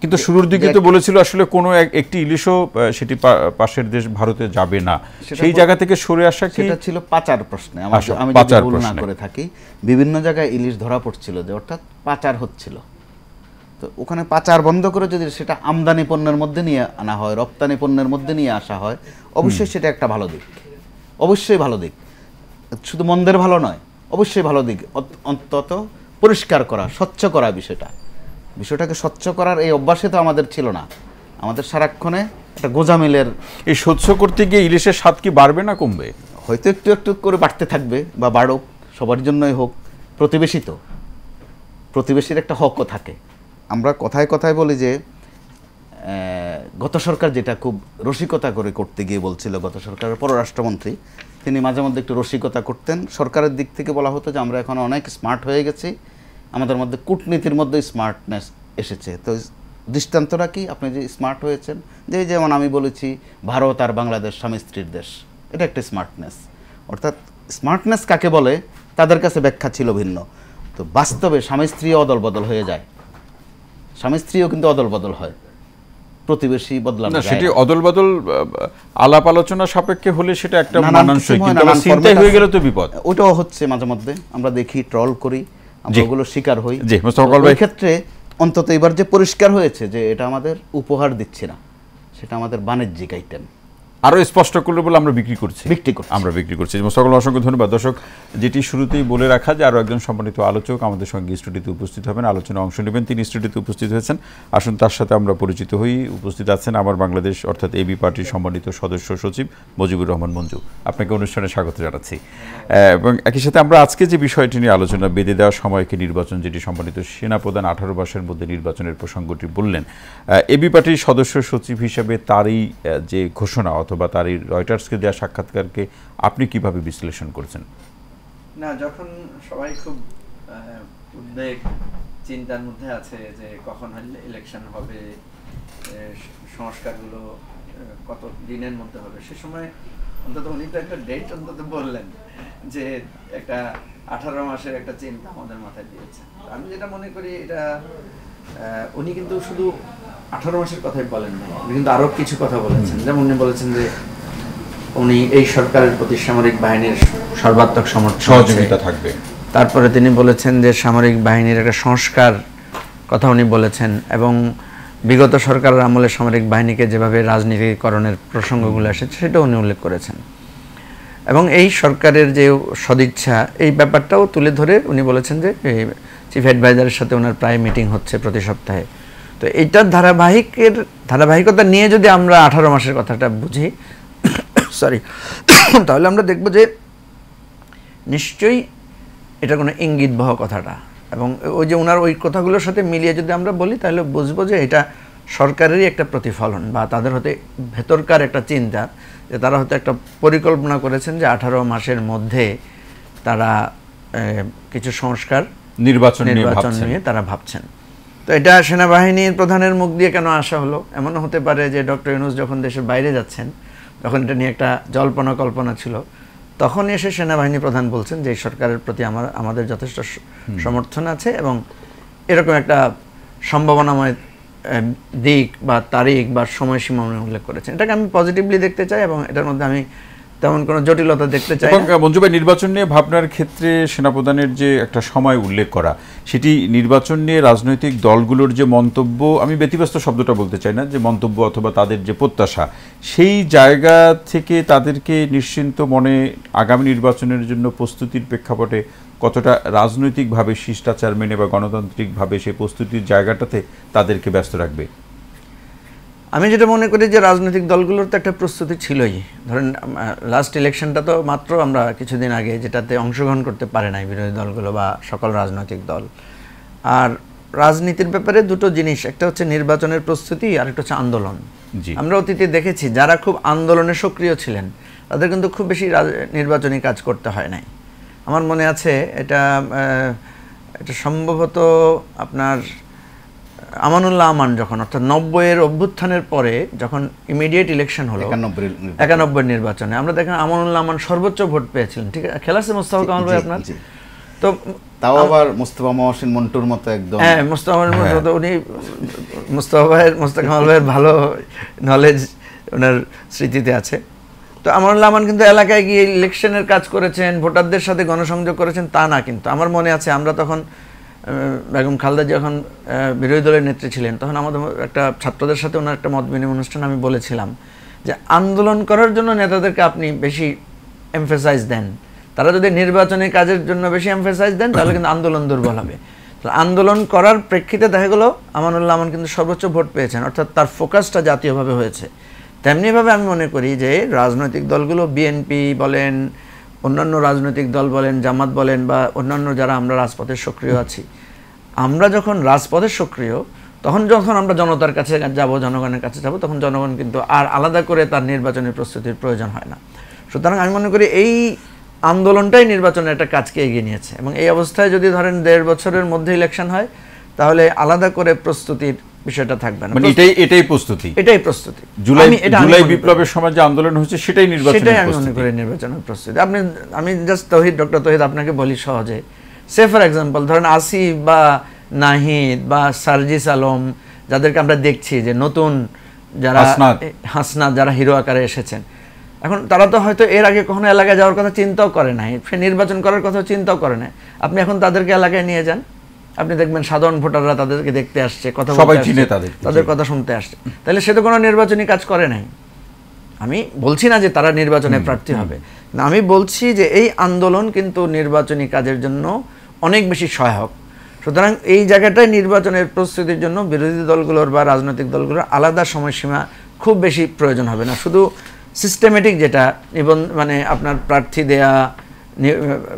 কিন্তু শুরুর দিকে তো বলেছিল আসলে কোনো একটি ইলিশও সেটি পাশের দেশ ভারতে যাবে না সেই জায়গা থেকে সরে আসা কি সেটা ছিল পাচার প্রশ্নে আমি আচ্ছা, যদি ভুল না করে থাকি বিভিন্ন জায়গায় ইলিশ ধরা পড়ছিল যে অর্থাৎ পাচার হচ্ছিল তো ওখানে পাচার বন্ধ করে যদি সেটা আমদানি পণ্যের মধ্যে নিয়ে আনা হয় রপ্তানি পণ্যের মধ্যে নিয়ে আসা হয় অবশ্যই সেটা একটা ভালো দিক অবশ্যই ভালো দিক শুধু মন্দের ভালো নয় অবশ্যই ভালো দিক অন্তত পরিষ্কার করা স্বচ্ছ করা বিষয়টা বিষয়টাকে স্বচ্ছ করার এই অভ্যাসে তো আমাদের ছিল না আমাদের সারাক্ষণে একটা গোজামিলের এই স্বচ্ছ করতে গিয়ে ইলিশের স্বাদ কি বাড়বে না কমবে হয়তো একটু একটু করে বাড়তে থাকবে বা বাড়ুক সবার জন্যই হোক প্রতিবেশী তো প্রতিবেশীর একটা হকও থাকে আমরা কথায় কথায় বলি যে গত সরকার যেটা খুব রসিকতা করে করতে গিয়ে বলছিল গত সরকারের পররাষ্ট্রমন্ত্রী তিনি মাঝে মধ্যে একটু রসিকতা করতেন সরকারের দিক থেকে বলা হতো যে আমরা এখন অনেক স্মার্ট হয়ে গেছি আমাদের মধ্যে কূটনীতির মধ্যে স্মার্টনেস এসেছে তো দৃষ্টান্তটা কি আপনি যে স্মার্ট হয়েছেন যে যেমন আমি বলেছি ভারত আর বাংলাদেশ স্বামী স্ত্রীর দেশ এটা একটা স্মার্টনেস অর্থাৎ স্মার্টনেস কাকে বলে তাদের কাছে ব্যাখ্যা ছিল ভিন্ন তো বাস্তবে স্বামী স্ত্রী অদল বদল হয়ে যায় স্বামী স্ত্রীও কিন্তু অদল বদল হয় প্রতিবেশী বদলানো না সেটি অদল বদল আলাপ আলোচনা সাপেক্ষে হলে সেটা একটা মানানসই কিন্তু হয়ে গেলে তো বিপদ ওটাও হচ্ছে মাঝে মধ্যে আমরা দেখি ট্রল করি আমরা শিকার হই জি ভাই ক্ষেত্রে অন্তত এবার যে পরিষ্কার হয়েছে যে এটা আমাদের উপহার দিচ্ছি না সেটা আমাদের বাণিজ্যিক আইটেম আরও স্পষ্ট করলে বলে আমরা বিক্রি করছি বিক্রি করছি আমরা বিক্রি করছি সকল অসংখ্য ধন্যবাদ দর্শক যেটি শুরুতেই বলে রাখা যে আরও একজন সম্মানিত আলোচক আমাদের সঙ্গে স্টুডিওতে উপস্থিত হবেন আলোচনায় অংশ নেবেন তিনি স্টুডিওতে উপস্থিত হয়েছেন আসুন তার সাথে আমরা পরিচিত হই উপস্থিত আছেন আমার বাংলাদেশ অর্থাৎ এবি পার্টির সম্মানিত সদস্য সচিব মজিবুর রহমান মঞ্জু আপনাকে অনুষ্ঠানে স্বাগত জানাচ্ছি এবং একই সাথে আমরা আজকে যে বিষয়টি নিয়ে আলোচনা বেঁধে দেওয়ার সময়কে নির্বাচন যেটি সম্মানিত সেনাপ্রধান আঠারো মাসের মধ্যে নির্বাচনের প্রসঙ্গটি বললেন এবি পার্টির সদস্য সচিব হিসাবে তারই যে ঘোষণা অথবা তার এই রয়টার্সকে দেওয়া সাক্ষাৎকারকে আপনি কিভাবে বিশ্লেষণ করছেন না যখন সবাই খুব উদ্বেগ চিন্তার মধ্যে আছে যে কখন ইলেকশন হবে সংস্কারগুলো কত দিনের মধ্যে হবে সে সময় অন্তত উনি তো একটা ডেট অন্তত বললেন যে একটা আঠারো মাসের একটা চিন্তা আমাদের মাথায় দিয়েছে আমি যেটা মনে করি এটা উনি কিন্তু শুধু আঠারো মাসের কথাই বলেন নাই উনি কিন্তু আরো কিছু কথা বলেছেন যেমন উনি বলেছেন যে উনি এই সরকারের প্রতি সামরিক বাহিনীর সর্বাত্মক সহযোগিতা থাকবে তারপরে তিনি বলেছেন যে সামরিক বাহিনীর একটা সংস্কার কথা উনি বলেছেন এবং বিগত সরকারের আমলে সামরিক বাহিনীকে যেভাবে রাজনীতিকরণের প্রসঙ্গগুলো এসেছে সেটা উনি উল্লেখ করেছেন এবং এই সরকারের যে সদিচ্ছা এই ব্যাপারটাও তুলে ধরে উনি বলেছেন যে চিফ অ্যাডভাইজারের সাথে ওনার প্রায় মিটিং হচ্ছে প্রতি সপ্তাহে তো এইটার ধারাবাহিকের ধারাবাহিকতা নিয়ে যদি আমরা আঠারো মাসের কথাটা বুঝি সরি তাহলে আমরা দেখব যে নিশ্চয়ই এটা কোনো ইঙ্গিতবহ কথাটা এবং ওই যে ওনার ওই কথাগুলোর সাথে মিলিয়ে যদি আমরা বলি তাহলে বুঝবো যে এটা সরকারেরই একটা প্রতিফলন বা তাদের হতে ভেতরকার একটা চিন্তা যে তারা হয়তো একটা পরিকল্পনা করেছেন যে আঠারো মাসের মধ্যে তারা কিছু সংস্কার নির্বাচন নির্বাচন নিয়ে তারা ভাবছেন তো এটা সেনাবাহিনীর প্রধানের মুখ দিয়ে কেন আসা হলো এমনও হতে পারে যে ডক্টর ইউনুস যখন দেশের বাইরে যাচ্ছেন তখন এটা নিয়ে একটা জল্পনা কল্পনা ছিল তখন এসে সেনাবাহিনী প্রধান বলছেন যে সরকারের প্রতি আমার আমাদের যথেষ্ট সমর্থন আছে এবং এরকম একটা সম্ভাবনাময় দিক বা তারিখ বা সময়সীমা উল্লেখ করেছেন এটাকে আমি পজিটিভলি দেখতে চাই এবং এটার মধ্যে আমি তেমন কোনো জটিলতা দেখতে চাই মঞ্জু ভাই নির্বাচন নিয়ে ভাবনার ক্ষেত্রে সেনাপ্রধানের যে একটা সময় উল্লেখ করা সেটি নির্বাচন নিয়ে রাজনৈতিক দলগুলোর যে মন্তব্য আমি ব্যতিব্যস্ত শব্দটা বলতে চাই না যে মন্তব্য অথবা তাদের যে প্রত্যাশা সেই জায়গা থেকে তাদেরকে নিশ্চিন্ত মনে আগামী নির্বাচনের জন্য প্রস্তুতির প্রেক্ষাপটে কতটা রাজনৈতিকভাবে শিষ্টাচার মেনে বা গণতান্ত্রিকভাবে সেই প্রস্তুতির জায়গাটাতে তাদেরকে ব্যস্ত রাখবে আমি যেটা মনে করি যে রাজনৈতিক দলগুলোর তো একটা প্রস্তুতি ছিলই ধরেন লাস্ট ইলেকশনটা তো মাত্র আমরা কিছুদিন আগে যেটাতে অংশগ্রহণ করতে পারে নাই বিরোধী দলগুলো বা সকল রাজনৈতিক দল আর রাজনীতির ব্যাপারে দুটো জিনিস একটা হচ্ছে নির্বাচনের প্রস্তুতি আর একটা হচ্ছে আন্দোলন আমরা অতীতে দেখেছি যারা খুব আন্দোলনে সক্রিয় ছিলেন তাদের কিন্তু খুব বেশি নির্বাচনী কাজ করতে হয় নাই আমার মনে আছে এটা এটা সম্ভবত আপনার আমানুল্লাহ আমান যখন অর্থাৎ নব্বইয়ের অভ্যুত্থানের পরে যখন ইমিডিয়েট ইলেকশন হলো একানব্বই নির্বাচনে আমরা দেখেন আমানুল্লাহ আমান সর্বোচ্চ ভোট পেয়েছিলেন ঠিক আছে খেলাছে মোস্তফা কামাল ভাই আপনার তো তাও আবার মুস্তফা মহসিন মন্টুর মতো একদম হ্যাঁ মুস্তফা হ্যাঁ। মতো উনি মুস্তফা ভাইয়ের মুস্তফা কামাল ভাইয়ের ভালো নলেজ ওনার স্মৃতিতে আছে তো আমানুল্লাহমান কিন্তু এলাকায় গিয়ে ইলেকশনের কাজ করেছেন ভোটারদের সাথে গণসংযোগ করেছেন তা না কিন্তু আমার মনে আছে আমরা তখন বেগম খালদা যখন বিরোধী দলের নেত্রী ছিলেন তখন আমাদের একটা ছাত্রদের সাথে ওনার একটা মত বিনিময় অনুষ্ঠান আমি বলেছিলাম যে আন্দোলন করার জন্য নেতাদেরকে আপনি বেশি এমফেসাইজ দেন তারা যদি নির্বাচনী কাজের জন্য বেশি এমফেসাইজ দেন তাহলে কিন্তু আন্দোলন দুর্বল হবে আন্দোলন করার প্রেক্ষিতে দেখা গেলো আমানুল্লাহ আমান কিন্তু সর্বোচ্চ ভোট পেয়েছেন অর্থাৎ তার ফোকাসটা জাতীয়ভাবে হয়েছে তেমনিভাবে আমি মনে করি যে রাজনৈতিক দলগুলো বিএনপি বলেন অন্যান্য রাজনৈতিক দল বলেন জামাত বলেন বা অন্যান্য যারা আমরা রাজপথে সক্রিয় আছি আমরা যখন রাজপথে সক্রিয় তখন যখন আমরা জনতার কাছে যাব জনগণের কাছে যাব তখন জনগণ কিন্তু আর আলাদা করে তার নির্বাচনের প্রস্তুতির প্রয়োজন হয় না সুতরাং আমি মনে করি এই আন্দোলনটাই নির্বাচনের একটা কাজকে এগিয়ে নিয়েছে এবং এই অবস্থায় যদি ধরেন দেড় বছরের মধ্যে ইলেকশন হয় তাহলে আলাদা করে প্রস্তুতির বিষয়টা থাকবে না মানে এটাই এটাই প্রস্তুতি এটাই প্রস্তুতি জুলাই জুলাই বিপ্লবের সময় যে আন্দোলন হচ্ছে সেটাই নির্বাচন সেটাই আমি মনে করি নির্বাচন প্রস্তুতি আপনি আমি জাস্ট তহিদ ডক্টর তহিদ আপনাকে বলি সহজে সে ফর এক্সাম্পল ধরেন আসি বা নাহিদ বা সার্জিস আলম যাদেরকে আমরা দেখছি যে নতুন যারা হাসনাদ যারা হিরো আকারে এসেছেন এখন তারা তো হয়তো এর আগে কখনো এলাকায় যাওয়ার কথা চিন্তাও করে নাই সে নির্বাচন করার কথা চিন্তাও করে নাই আপনি এখন তাদেরকে এলাকায় নিয়ে যান আপনি দেখবেন সাধারণ ভোটাররা তাদেরকে দেখতে আসছে কথা সবাই চিনে তাদের তাদের কথা শুনতে আসছে তাহলে সে তো কোনো নির্বাচনী কাজ করে নাই আমি বলছি না যে তারা নির্বাচনে প্রার্থী হবে না আমি বলছি যে এই আন্দোলন কিন্তু নির্বাচনী কাজের জন্য অনেক বেশি সহায়ক সুতরাং এই জায়গাটায় নির্বাচনের প্রস্তুতির জন্য বিরোধী দলগুলোর বা রাজনৈতিক দলগুলোর আলাদা সময়সীমা খুব বেশি প্রয়োজন হবে না শুধু সিস্টেমেটিক যেটা নিবন্ধ মানে আপনার প্রার্থী দেয়া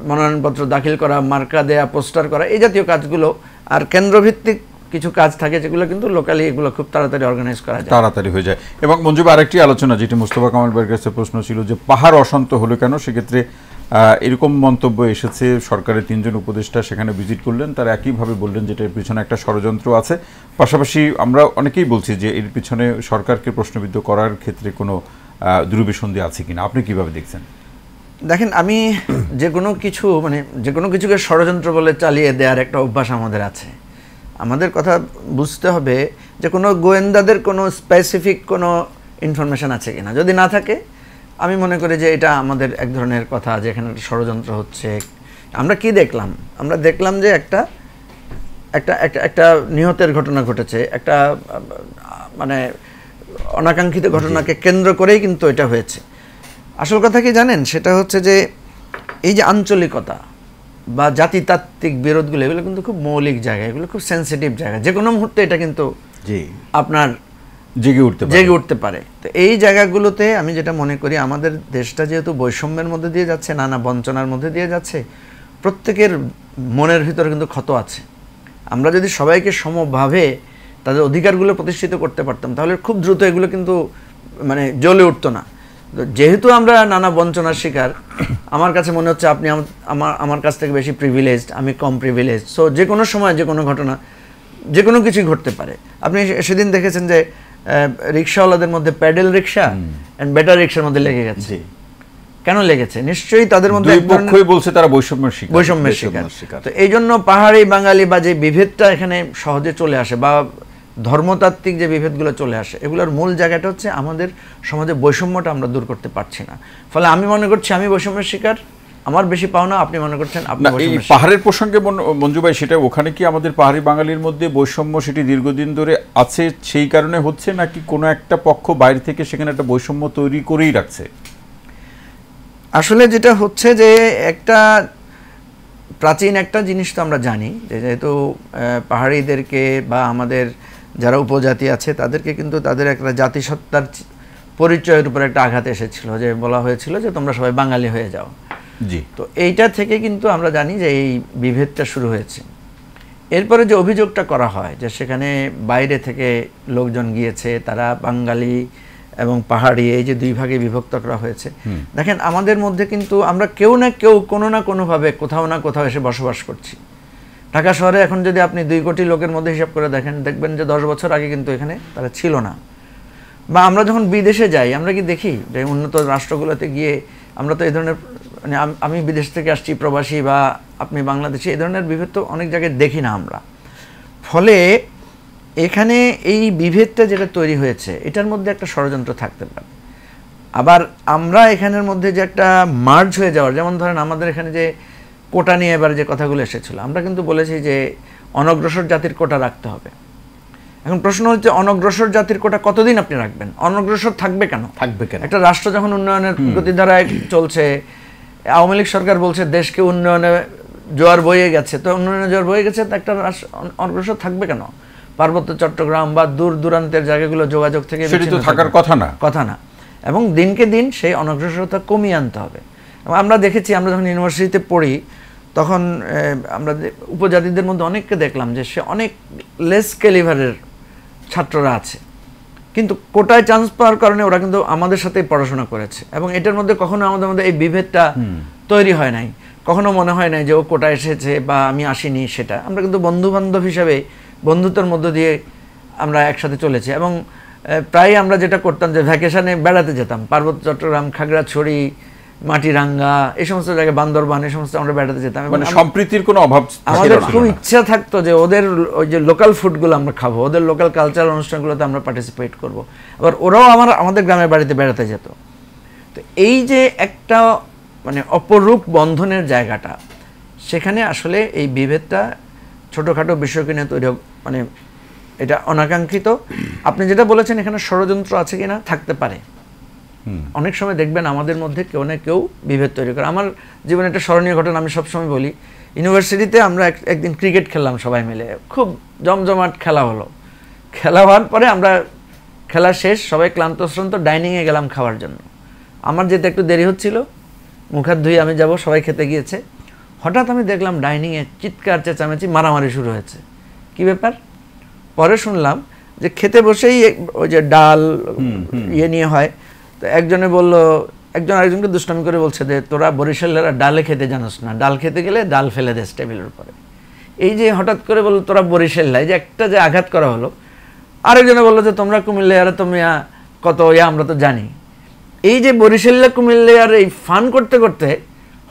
মনোনয়নপত্র দাখিল করা মার্কা দেয়া পোস্টার করা এই জাতীয় কাজগুলো আর কেন্দ্রভিত্তিক কিছু কাজ থাকে যেগুলো কিন্তু লোকালি এগুলো খুব তাড়াতাড়ি অর্গানাইজ করা যায় তাড়াতাড়ি হয়ে যায় এবং মঞ্জুবা আরেকটি আলোচনা যেটি মুস্তফা কামাল বের কাছে প্রশ্ন ছিল যে পাহাড় অশান্ত হলো কেন সেক্ষেত্রে এরকম মন্তব্য এসেছে সরকারের তিনজন উপদেষ্টা সেখানে ভিজিট করলেন তারা একইভাবে বললেন যে এর পিছনে একটা ষড়যন্ত্র আছে পাশাপাশি আমরা অনেকেই বলছি যে এর পিছনে সরকারকে প্রশ্নবিদ্ধ করার ক্ষেত্রে কোনো দুরভিসন্ধি আছে কিনা আপনি কিভাবে দেখছেন দেখেন আমি যে কোনো কিছু মানে যে কোনো কিছুকে ষড়যন্ত্র বলে চালিয়ে দেওয়ার একটা অভ্যাস আমাদের আছে আমাদের কথা বুঝতে হবে যে কোনো গোয়েন্দাদের কোনো স্পেসিফিক কোনো ইনফরমেশান আছে কিনা যদি না থাকে আমি মনে করি যে এটা আমাদের এক ধরনের কথা যে এখানে একটা ষড়যন্ত্র হচ্ছে আমরা কি দেখলাম আমরা দেখলাম যে একটা একটা একটা একটা নিহতের ঘটনা ঘটেছে একটা মানে অনাকাঙ্ক্ষিত ঘটনাকে কেন্দ্র করেই কিন্তু এটা হয়েছে আসল কথা কি জানেন সেটা হচ্ছে যে এই যে আঞ্চলিকতা বা জাতিতাত্ত্বিক বিরোধগুলো এগুলো কিন্তু খুব মৌলিক জায়গা এগুলো খুব সেন্সিটিভ জায়গা যে কোনো মুহূর্তে এটা কিন্তু জি আপনার জেগে উঠতে জেগে উঠতে পারে তো এই জায়গাগুলোতে আমি যেটা মনে করি আমাদের দেশটা যেহেতু বৈষম্যের মধ্যে দিয়ে যাচ্ছে নানা বঞ্চনার মধ্যে দিয়ে যাচ্ছে প্রত্যেকের মনের ভিতরে কিন্তু ক্ষত আছে আমরা যদি সবাইকে সমভাবে তাদের অধিকারগুলো প্রতিষ্ঠিত করতে পারতাম তাহলে খুব দ্রুত এগুলো কিন্তু মানে জ্বলে উঠতো না যেহেতু আমরা নানা বঞ্চনার শিকার আমার কাছে মনে হচ্ছে আপনি আমার আমার কাছ থেকে বেশি প্রিভিলেজড আমি কম প্রিভিলেজ সো যে কোনো সময় যে কোনো ঘটনা যে কোনো কিছুই ঘটতে পারে আপনি সেদিন দেখেছেন যে রিক্সাওয়ালাদের মধ্যে প্যাডেল রিক্সা অ্যান্ড ব্যাটার রিক্সার মধ্যে লেগে গেছে কেন লেগেছে নিশ্চয়ই তাদের মধ্যে বলছে তারা বৈষম্যের শিকার বৈষম্যের শিকার তো এই জন্য পাহাড়ি বাঙালি বা যে বিভেদটা এখানে সহজে চলে আসে বা ধর্মতাত্ত্বিক যে বিভেদগুলো চলে আসে এগুলোর মূল জায়গাটা হচ্ছে আমাদের সমাজে বৈষম্যটা আমরা দূর করতে পারছি না ফলে আমি মনে করছি আমি বৈষম্যের শিকার আমার বেশি পাওনা আপনি মনে করছেন আপনি এই পাহাড়ের প্রসঙ্গে মঞ্জু ভাই সেটা ওখানে কি আমাদের পাহাড়ি বাঙালির মধ্যে বৈষম্য সেটি দীর্ঘদিন ধরে আছে সেই কারণে হচ্ছে নাকি কোনো একটা পক্ষ বাইরে থেকে সেখানে একটা বৈষম্য তৈরি করেই রাখছে আসলে যেটা হচ্ছে যে একটা প্রাচীন একটা জিনিস তো আমরা জানি যেহেতু পাহাড়িদেরকে বা আমাদের যারা উপজাতি আছে তাদেরকে কিন্তু তাদের একটা জাতিসত্তার পরিচয়ের উপর একটা আঘাত এসেছিল যে বলা হয়েছিল যে তোমরা সবাই বাঙালি হয়ে যাও জি তো এইটা থেকে কিন্তু আমরা জানি যে এই বিভেদটা শুরু হয়েছে এরপরে যে অভিযোগটা করা হয় যে সেখানে বাইরে থেকে লোকজন গিয়েছে তারা বাঙালি এবং পাহাড়ি এই যে দুই ভাগে বিভক্ত করা হয়েছে দেখেন আমাদের মধ্যে কিন্তু আমরা কেউ না কেউ কোনো না কোনোভাবে কোথাও না কোথাও এসে বসবাস করছি ঢাকা শহরে এখন যদি আপনি দুই কোটি লোকের মধ্যে হিসাব করে দেখেন দেখবেন যে দশ বছর আগে কিন্তু এখানে তারা ছিল না বা আমরা যখন বিদেশে যাই আমরা কি দেখি যে উন্নত রাষ্ট্রগুলোতে গিয়ে আমরা তো এই ধরনের মানে আমি বিদেশ থেকে আসছি প্রবাসী বা আপনি বাংলাদেশে এই ধরনের বিভেদ তো অনেক জায়গায় দেখি না আমরা ফলে এখানে এই বিভেদটা যেটা তৈরি হয়েছে এটার মধ্যে একটা ষড়যন্ত্র থাকতে পারে আবার আমরা এখানের মধ্যে যে একটা মার্জ হয়ে যাওয়ার যেমন ধরেন আমাদের এখানে যে কোটা নিয়ে এবার যে কথাগুলো এসেছিল আমরা কিন্তু বলেছি যে অনগ্রসর জাতির কোটা রাখতে হবে এখন প্রশ্ন হচ্ছে অনগ্রসর জাতির কোটা কতদিন আপনি রাখবেন অনগ্রসর থাকবে কেন থাকবে কেন একটা রাষ্ট্র যখন উন্নয়নের গতিধারায় চলছে আওয়ামী লীগ সরকার বলছে দেশকে উন্নয়নে জোয়ার বইয়ে গেছে তো উন্নয়নে জোয়ার বইয়ে গেছে তো একটা অনগ্রসর থাকবে কেন পার্বত্য চট্টগ্রাম বা দূর দূরান্তের জায়গাগুলো যোগাযোগ থেকে থাকার কথা না কথা না এবং দিনকে দিন সেই অনগ্রসরতা কমিয়ে আনতে হবে আমরা দেখেছি আমরা যখন ইউনিভার্সিটিতে পড়ি তখন আমরা উপজাতিদের মধ্যে অনেককে দেখলাম যে সে অনেক লেস ক্যালিভারের ছাত্ররা আছে কিন্তু কোটায় চান্স পাওয়ার কারণে ওরা কিন্তু আমাদের সাথে পড়াশোনা করেছে এবং এটার মধ্যে কখনো আমাদের মধ্যে এই বিভেদটা তৈরি হয় নাই কখনো মনে হয় নাই যে ও কোটায় এসেছে বা আমি আসিনি সেটা আমরা কিন্তু বন্ধু বান্ধব হিসাবে বন্ধুত্বের মধ্য দিয়ে আমরা একসাথে চলেছি এবং প্রায় আমরা যেটা করতাম যে ভ্যাকেশানে বেড়াতে যেতাম পার্বত্য চট্টগ্রাম খাগড়াছড়ি মাটিরাঙ্গা এই সমস্ত জায়গায় বান্দরবান এই সমস্ত আমরা বেড়াতে যেতাম মানে সম্প্রীতির কোনো অভাব আমাদের খুব ইচ্ছা থাকতো যে ওদের ওই যে লোকাল ফুডগুলো আমরা খাবো ওদের লোকাল কালচারাল অনুষ্ঠানগুলোতে আমরা পার্টিসিপেট করব আবার ওরাও আমার আমাদের গ্রামের বাড়িতে বেড়াতে যেত তো এই যে একটা মানে অপরূপ বন্ধনের জায়গাটা সেখানে আসলে এই বিভেদটা ছোটোখাটো বিষয়কে নিয়ে তৈরি মানে এটা অনাকাঙ্ক্ষিত আপনি যেটা বলেছেন এখানে ষড়যন্ত্র আছে কিনা থাকতে পারে অনেক সময় দেখবেন আমাদের মধ্যে কেউ না কেউ বিভেদ তৈরি করে আমার জীবনে একটা স্মরণীয় ঘটনা আমি সবসময় বলি ইউনিভার্সিটিতে আমরা একদিন ক্রিকেট খেললাম সবাই মিলে খুব জমজমাট খেলা হলো খেলা হওয়ার পরে আমরা খেলা শেষ সবাই ক্লান্ত শ্রান্ত ডাইনিংয়ে গেলাম খাওয়ার জন্য আমার যেতে একটু দেরি হচ্ছিল মুখার ধুয়ে আমি যাব সবাই খেতে গিয়েছে হঠাৎ আমি দেখলাম ডাইনিংয়ে চিৎকার চেঁচামেচি মারামারি শুরু হয়েছে কি ব্যাপার পরে শুনলাম যে খেতে বসেই ওই যে ডাল ইয়ে নিয়ে হয় তো একজনে বলল একজন আরেকজনকে দুষ্টামি করে বলছে যে তোরা বরিশালেরা ডালে খেতে জানোস না ডাল খেতে গেলে ডাল ফেলে দেয় টেবিলের উপরে এই যে হঠাৎ করে বললো তোরা বরিশাল্লাই যে একটা যে আঘাত করা হলো আরেকজনে বললো যে তোমরা কুমিল্লায়ারা তুমি কত ইয়া আমরা তো জানি এই যে বরিশাল্লা আর এই ফান করতে করতে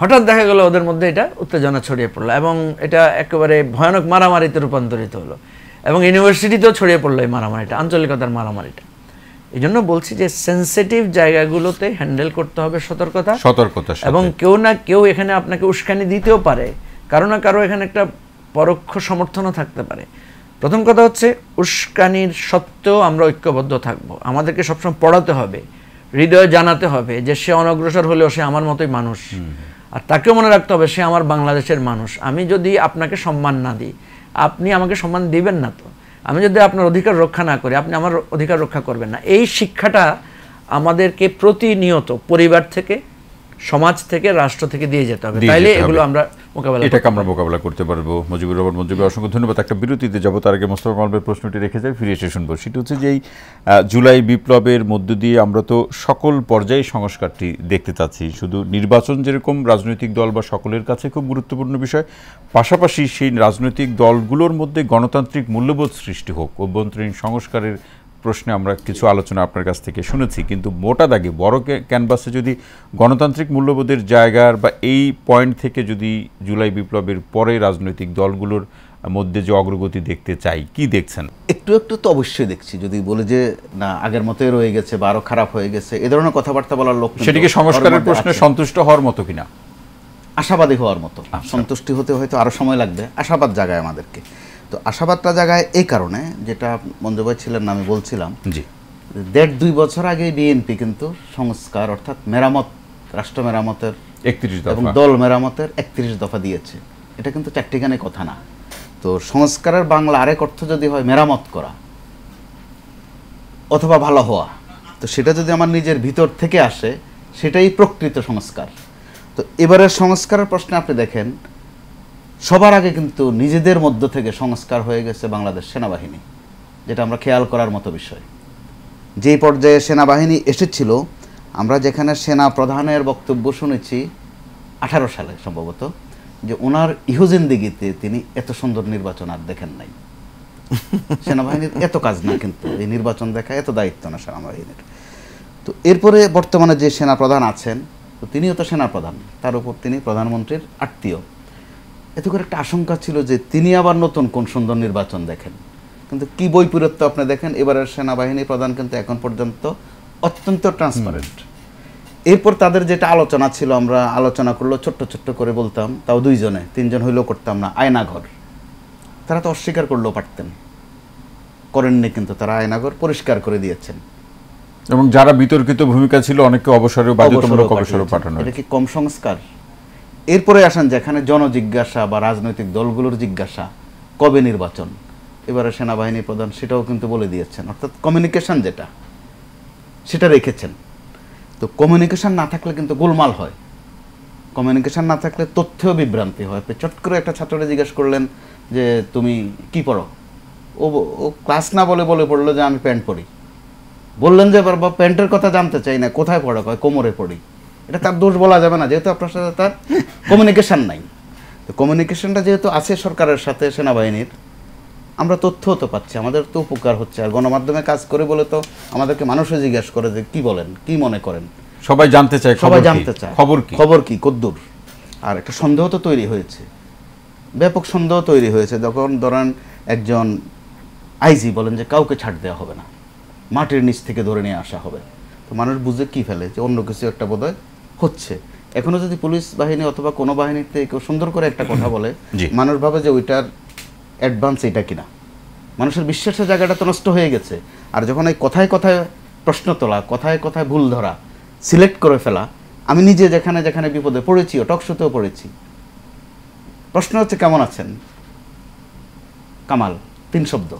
হঠাৎ দেখা গেলো ওদের মধ্যে এটা উত্তেজনা ছড়িয়ে পড়লো এবং এটা একেবারে ভয়ানক মারামারিতে রূপান্তরিত হলো এবং ইউনিভার্সিটিতেও ছড়িয়ে পড়লো এই মারামারিটা আঞ্চলিকতার মারামারিটা এই জন্য বলছি যে সেন্সিটিভ জায়গাগুলোতে হ্যান্ডেল করতে হবে সতর্কতা সতর্কতা এবং কেউ না কেউ এখানে আপনাকে উস্কানি দিতেও পারে কারো না কারো এখানে একটা পরোক্ষ সমর্থনও থাকতে পারে প্রথম কথা হচ্ছে উস্কানির সত্ত্বেও আমরা ঐক্যবদ্ধ থাকব আমাদেরকে সবসময় পড়াতে হবে হৃদয়ে জানাতে হবে যে সে অনগ্রসর হলেও সে আমার মতোই মানুষ আর তাকেও মনে রাখতে হবে সে আমার বাংলাদেশের মানুষ আমি যদি আপনাকে সম্মান না দিই আপনি আমাকে সম্মান দিবেন না তো আমি যদি আপনার অধিকার রক্ষা না করি আপনি আমার অধিকার রক্ষা করবেন না এই শিক্ষাটা আমাদেরকে প্রতিনিয়ত পরিবার থেকে সমাজ থেকে রাষ্ট্র থেকে দিয়ে যেতে হবে তাইলে এগুলো আমরা মোকাবেলা এটাকে আমরা মোকাবেলা করতে পারবো মুজিবুর রহমান মঞ্জুবি অসংখ্য ধন্যবাদ একটা বিরতিতে যাবো তার আগে মোস্তফা মালবের প্রশ্নটি রেখে যাই ফিরে এসে শুনবো সেটি হচ্ছে যে এই জুলাই বিপ্লবের মধ্য দিয়ে আমরা তো সকল পর্যায়ে সংস্কারটি দেখতে চাচ্ছি শুধু নির্বাচন যেরকম রাজনৈতিক দল বা সকলের কাছে খুব গুরুত্বপূর্ণ বিষয় পাশাপাশি সেই রাজনৈতিক দলগুলোর মধ্যে গণতান্ত্রিক মূল্যবোধ সৃষ্টি হোক অভ্যন্তরীণ সংস্কারের প্রশ্নে আমরা কিছু আলোচনা আপনার কাছ থেকে শুনেছি কিন্তু মোটা দাগে বড় ক্যানভাসে যদি গণতান্ত্রিক মূল্যবোধের জায়গার বা এই পয়েন্ট থেকে যদি জুলাই বিপ্লবের পরে রাজনৈতিক দলগুলোর মধ্যে যে অগ্রগতি দেখতে চাই কি দেখছেন একটু একটু তো অবশ্যই দেখছি যদি বলে যে না আগের মতোই রয়ে গেছে বা আরো খারাপ হয়ে গেছে এ ধরনের কথাবার্তা বলার লোক সেটিকে সংস্কারের প্রশ্নে সন্তুষ্ট হওয়ার মতো কিনা আশাবাদী হওয়ার মতো আচ্ছা। সন্তুষ্টি হতে হয়তো আরো সময় লাগবে আশাবাদ জাগায় আমাদেরকে তো আশাবাদটা জায়গায় এই কারণে যেটা মঞ্জুভাই ছিলেন আমি বলছিলাম জি দেড় দুই বছর আগে বিএনপি কিন্তু সংস্কার অর্থাৎ মেরামত রাষ্ট্র মেরামতের একত্রিশ এবং দল মেরামতের একত্রিশ দফা দিয়েছে এটা কিন্তু চারটিখানে কথা না তো সংস্কারের বাংলা আরেক অর্থ যদি হয় মেরামত করা অথবা ভালো হওয়া তো সেটা যদি আমার নিজের ভিতর থেকে আসে সেটাই প্রকৃত সংস্কার তো এবারের সংস্কারের প্রশ্নে আপনি দেখেন সবার আগে কিন্তু নিজেদের মধ্য থেকে সংস্কার হয়ে গেছে বাংলাদেশ সেনাবাহিনী যেটা আমরা খেয়াল করার মতো বিষয় যেই পর্যায়ে সেনাবাহিনী এসেছিল আমরা যেখানে সেনা প্রধানের বক্তব্য শুনেছি আঠারো সালে সম্ভবত যে ওনার ইহুজিন্দিগিতে তিনি এত সুন্দর নির্বাচন আর দেখেন নাই সেনাবাহিনীর এত কাজ না কিন্তু এই নির্বাচন দেখা এত দায়িত্ব না সেনাবাহিনীর তো এরপরে বর্তমানে যে সেনাপ্রধান আছেন তো তিনিও তো সেনাপ্রধান তার উপর তিনি প্রধানমন্ত্রীর আত্মীয় এত করে একটা আশঙ্কা ছিল যে তিনি আবার নতুন কোন সুন্দর নির্বাচন দেখেন কিন্তু কি বই পুরত্ব আপনি দেখেন এবারের সেনাবাহিনী প্রধান কিন্তু এখন পর্যন্ত অত্যন্ত ট্রান্সপারেন্ট এরপর তাদের যেটা আলোচনা ছিল আমরা আলোচনা করলো ছোট্ট ছোট্ট করে বলতাম তাও দুইজনে তিনজন হইলেও করতাম না আয়নাঘর তারা তো অস্বীকার করলেও পারতেন করেননি কিন্তু তারা আয়নাঘর পরিষ্কার করে দিয়েছেন এবং যারা বিতর্কিত ভূমিকা ছিল অনেকে অবসরে বাধ্যতামূলক অবসরে পাঠানো এটা কি কম সংস্কার এরপরে আসেন যেখানে জনজিজ্ঞাসা বা রাজনৈতিক দলগুলোর জিজ্ঞাসা কবে নির্বাচন এবারে সেনাবাহিনী প্রধান সেটাও কিন্তু বলে দিয়েছেন অর্থাৎ কমিউনিকেশন যেটা সেটা রেখেছেন তো কমিউনিকেশন না থাকলে কিন্তু গোলমাল হয় কমিউনিকেশন না থাকলে তথ্যেও বিভ্রান্তি হয় চট করে একটা ছাত্রটা জিজ্ঞেস করলেন যে তুমি কি পড়ো ও ও ক্লাস না বলে বলে পড়লো যে আমি প্যান্ট পড়ি বললেন যে বাবা প্যান্টের কথা জানতে চাই না কোথায় পড়ো কয় কোমরে পড়ি এটা তার দোষ বলা যাবে না যেহেতু আপনার সাথে তার কমিউনিকেশান নাই তো কমিউনিকেশনটা যেহেতু আছে সরকারের সাথে সেনাবাহিনীর আমরা তথ্য তো পাচ্ছি আমাদের তো উপকার হচ্ছে আর গণমাধ্যমে কাজ করে বলে তো আমাদেরকে মানুষে জিজ্ঞেস করে যে কি বলেন কি মনে করেন সবাই জানতে চায় সবাই জানতে চায় খবর কি খবর কি কদ্দুর আর একটা সন্দেহ তো তৈরি হয়েছে ব্যাপক সন্দেহ তৈরি হয়েছে যখন ধরেন একজন আইজি বলেন যে কাউকে ছাড় দেওয়া হবে না মাটির নিচ থেকে ধরে নিয়ে আসা হবে তো মানুষ বুঝে কি ফেলে যে অন্য কিছু একটা বোধহয় হচ্ছে এখনো যদি পুলিশ বাহিনী অথবা কোনো বাহিনীতে কেউ সুন্দর করে একটা কথা বলে মানুষ ভাবে যে ওইটার অ্যাডভান্স এটা কিনা মানুষের বিশ্বাসের জায়গাটা তো নষ্ট হয়ে গেছে আর যখন এই কথায় কথায় প্রশ্ন তোলা কথায় কথায় ভুল ধরা সিলেক্ট করে ফেলা আমি নিজে যেখানে যেখানে বিপদে পড়েছি ও টকশোতেও পড়েছি প্রশ্ন হচ্ছে কেমন আছেন কামাল তিন শব্দ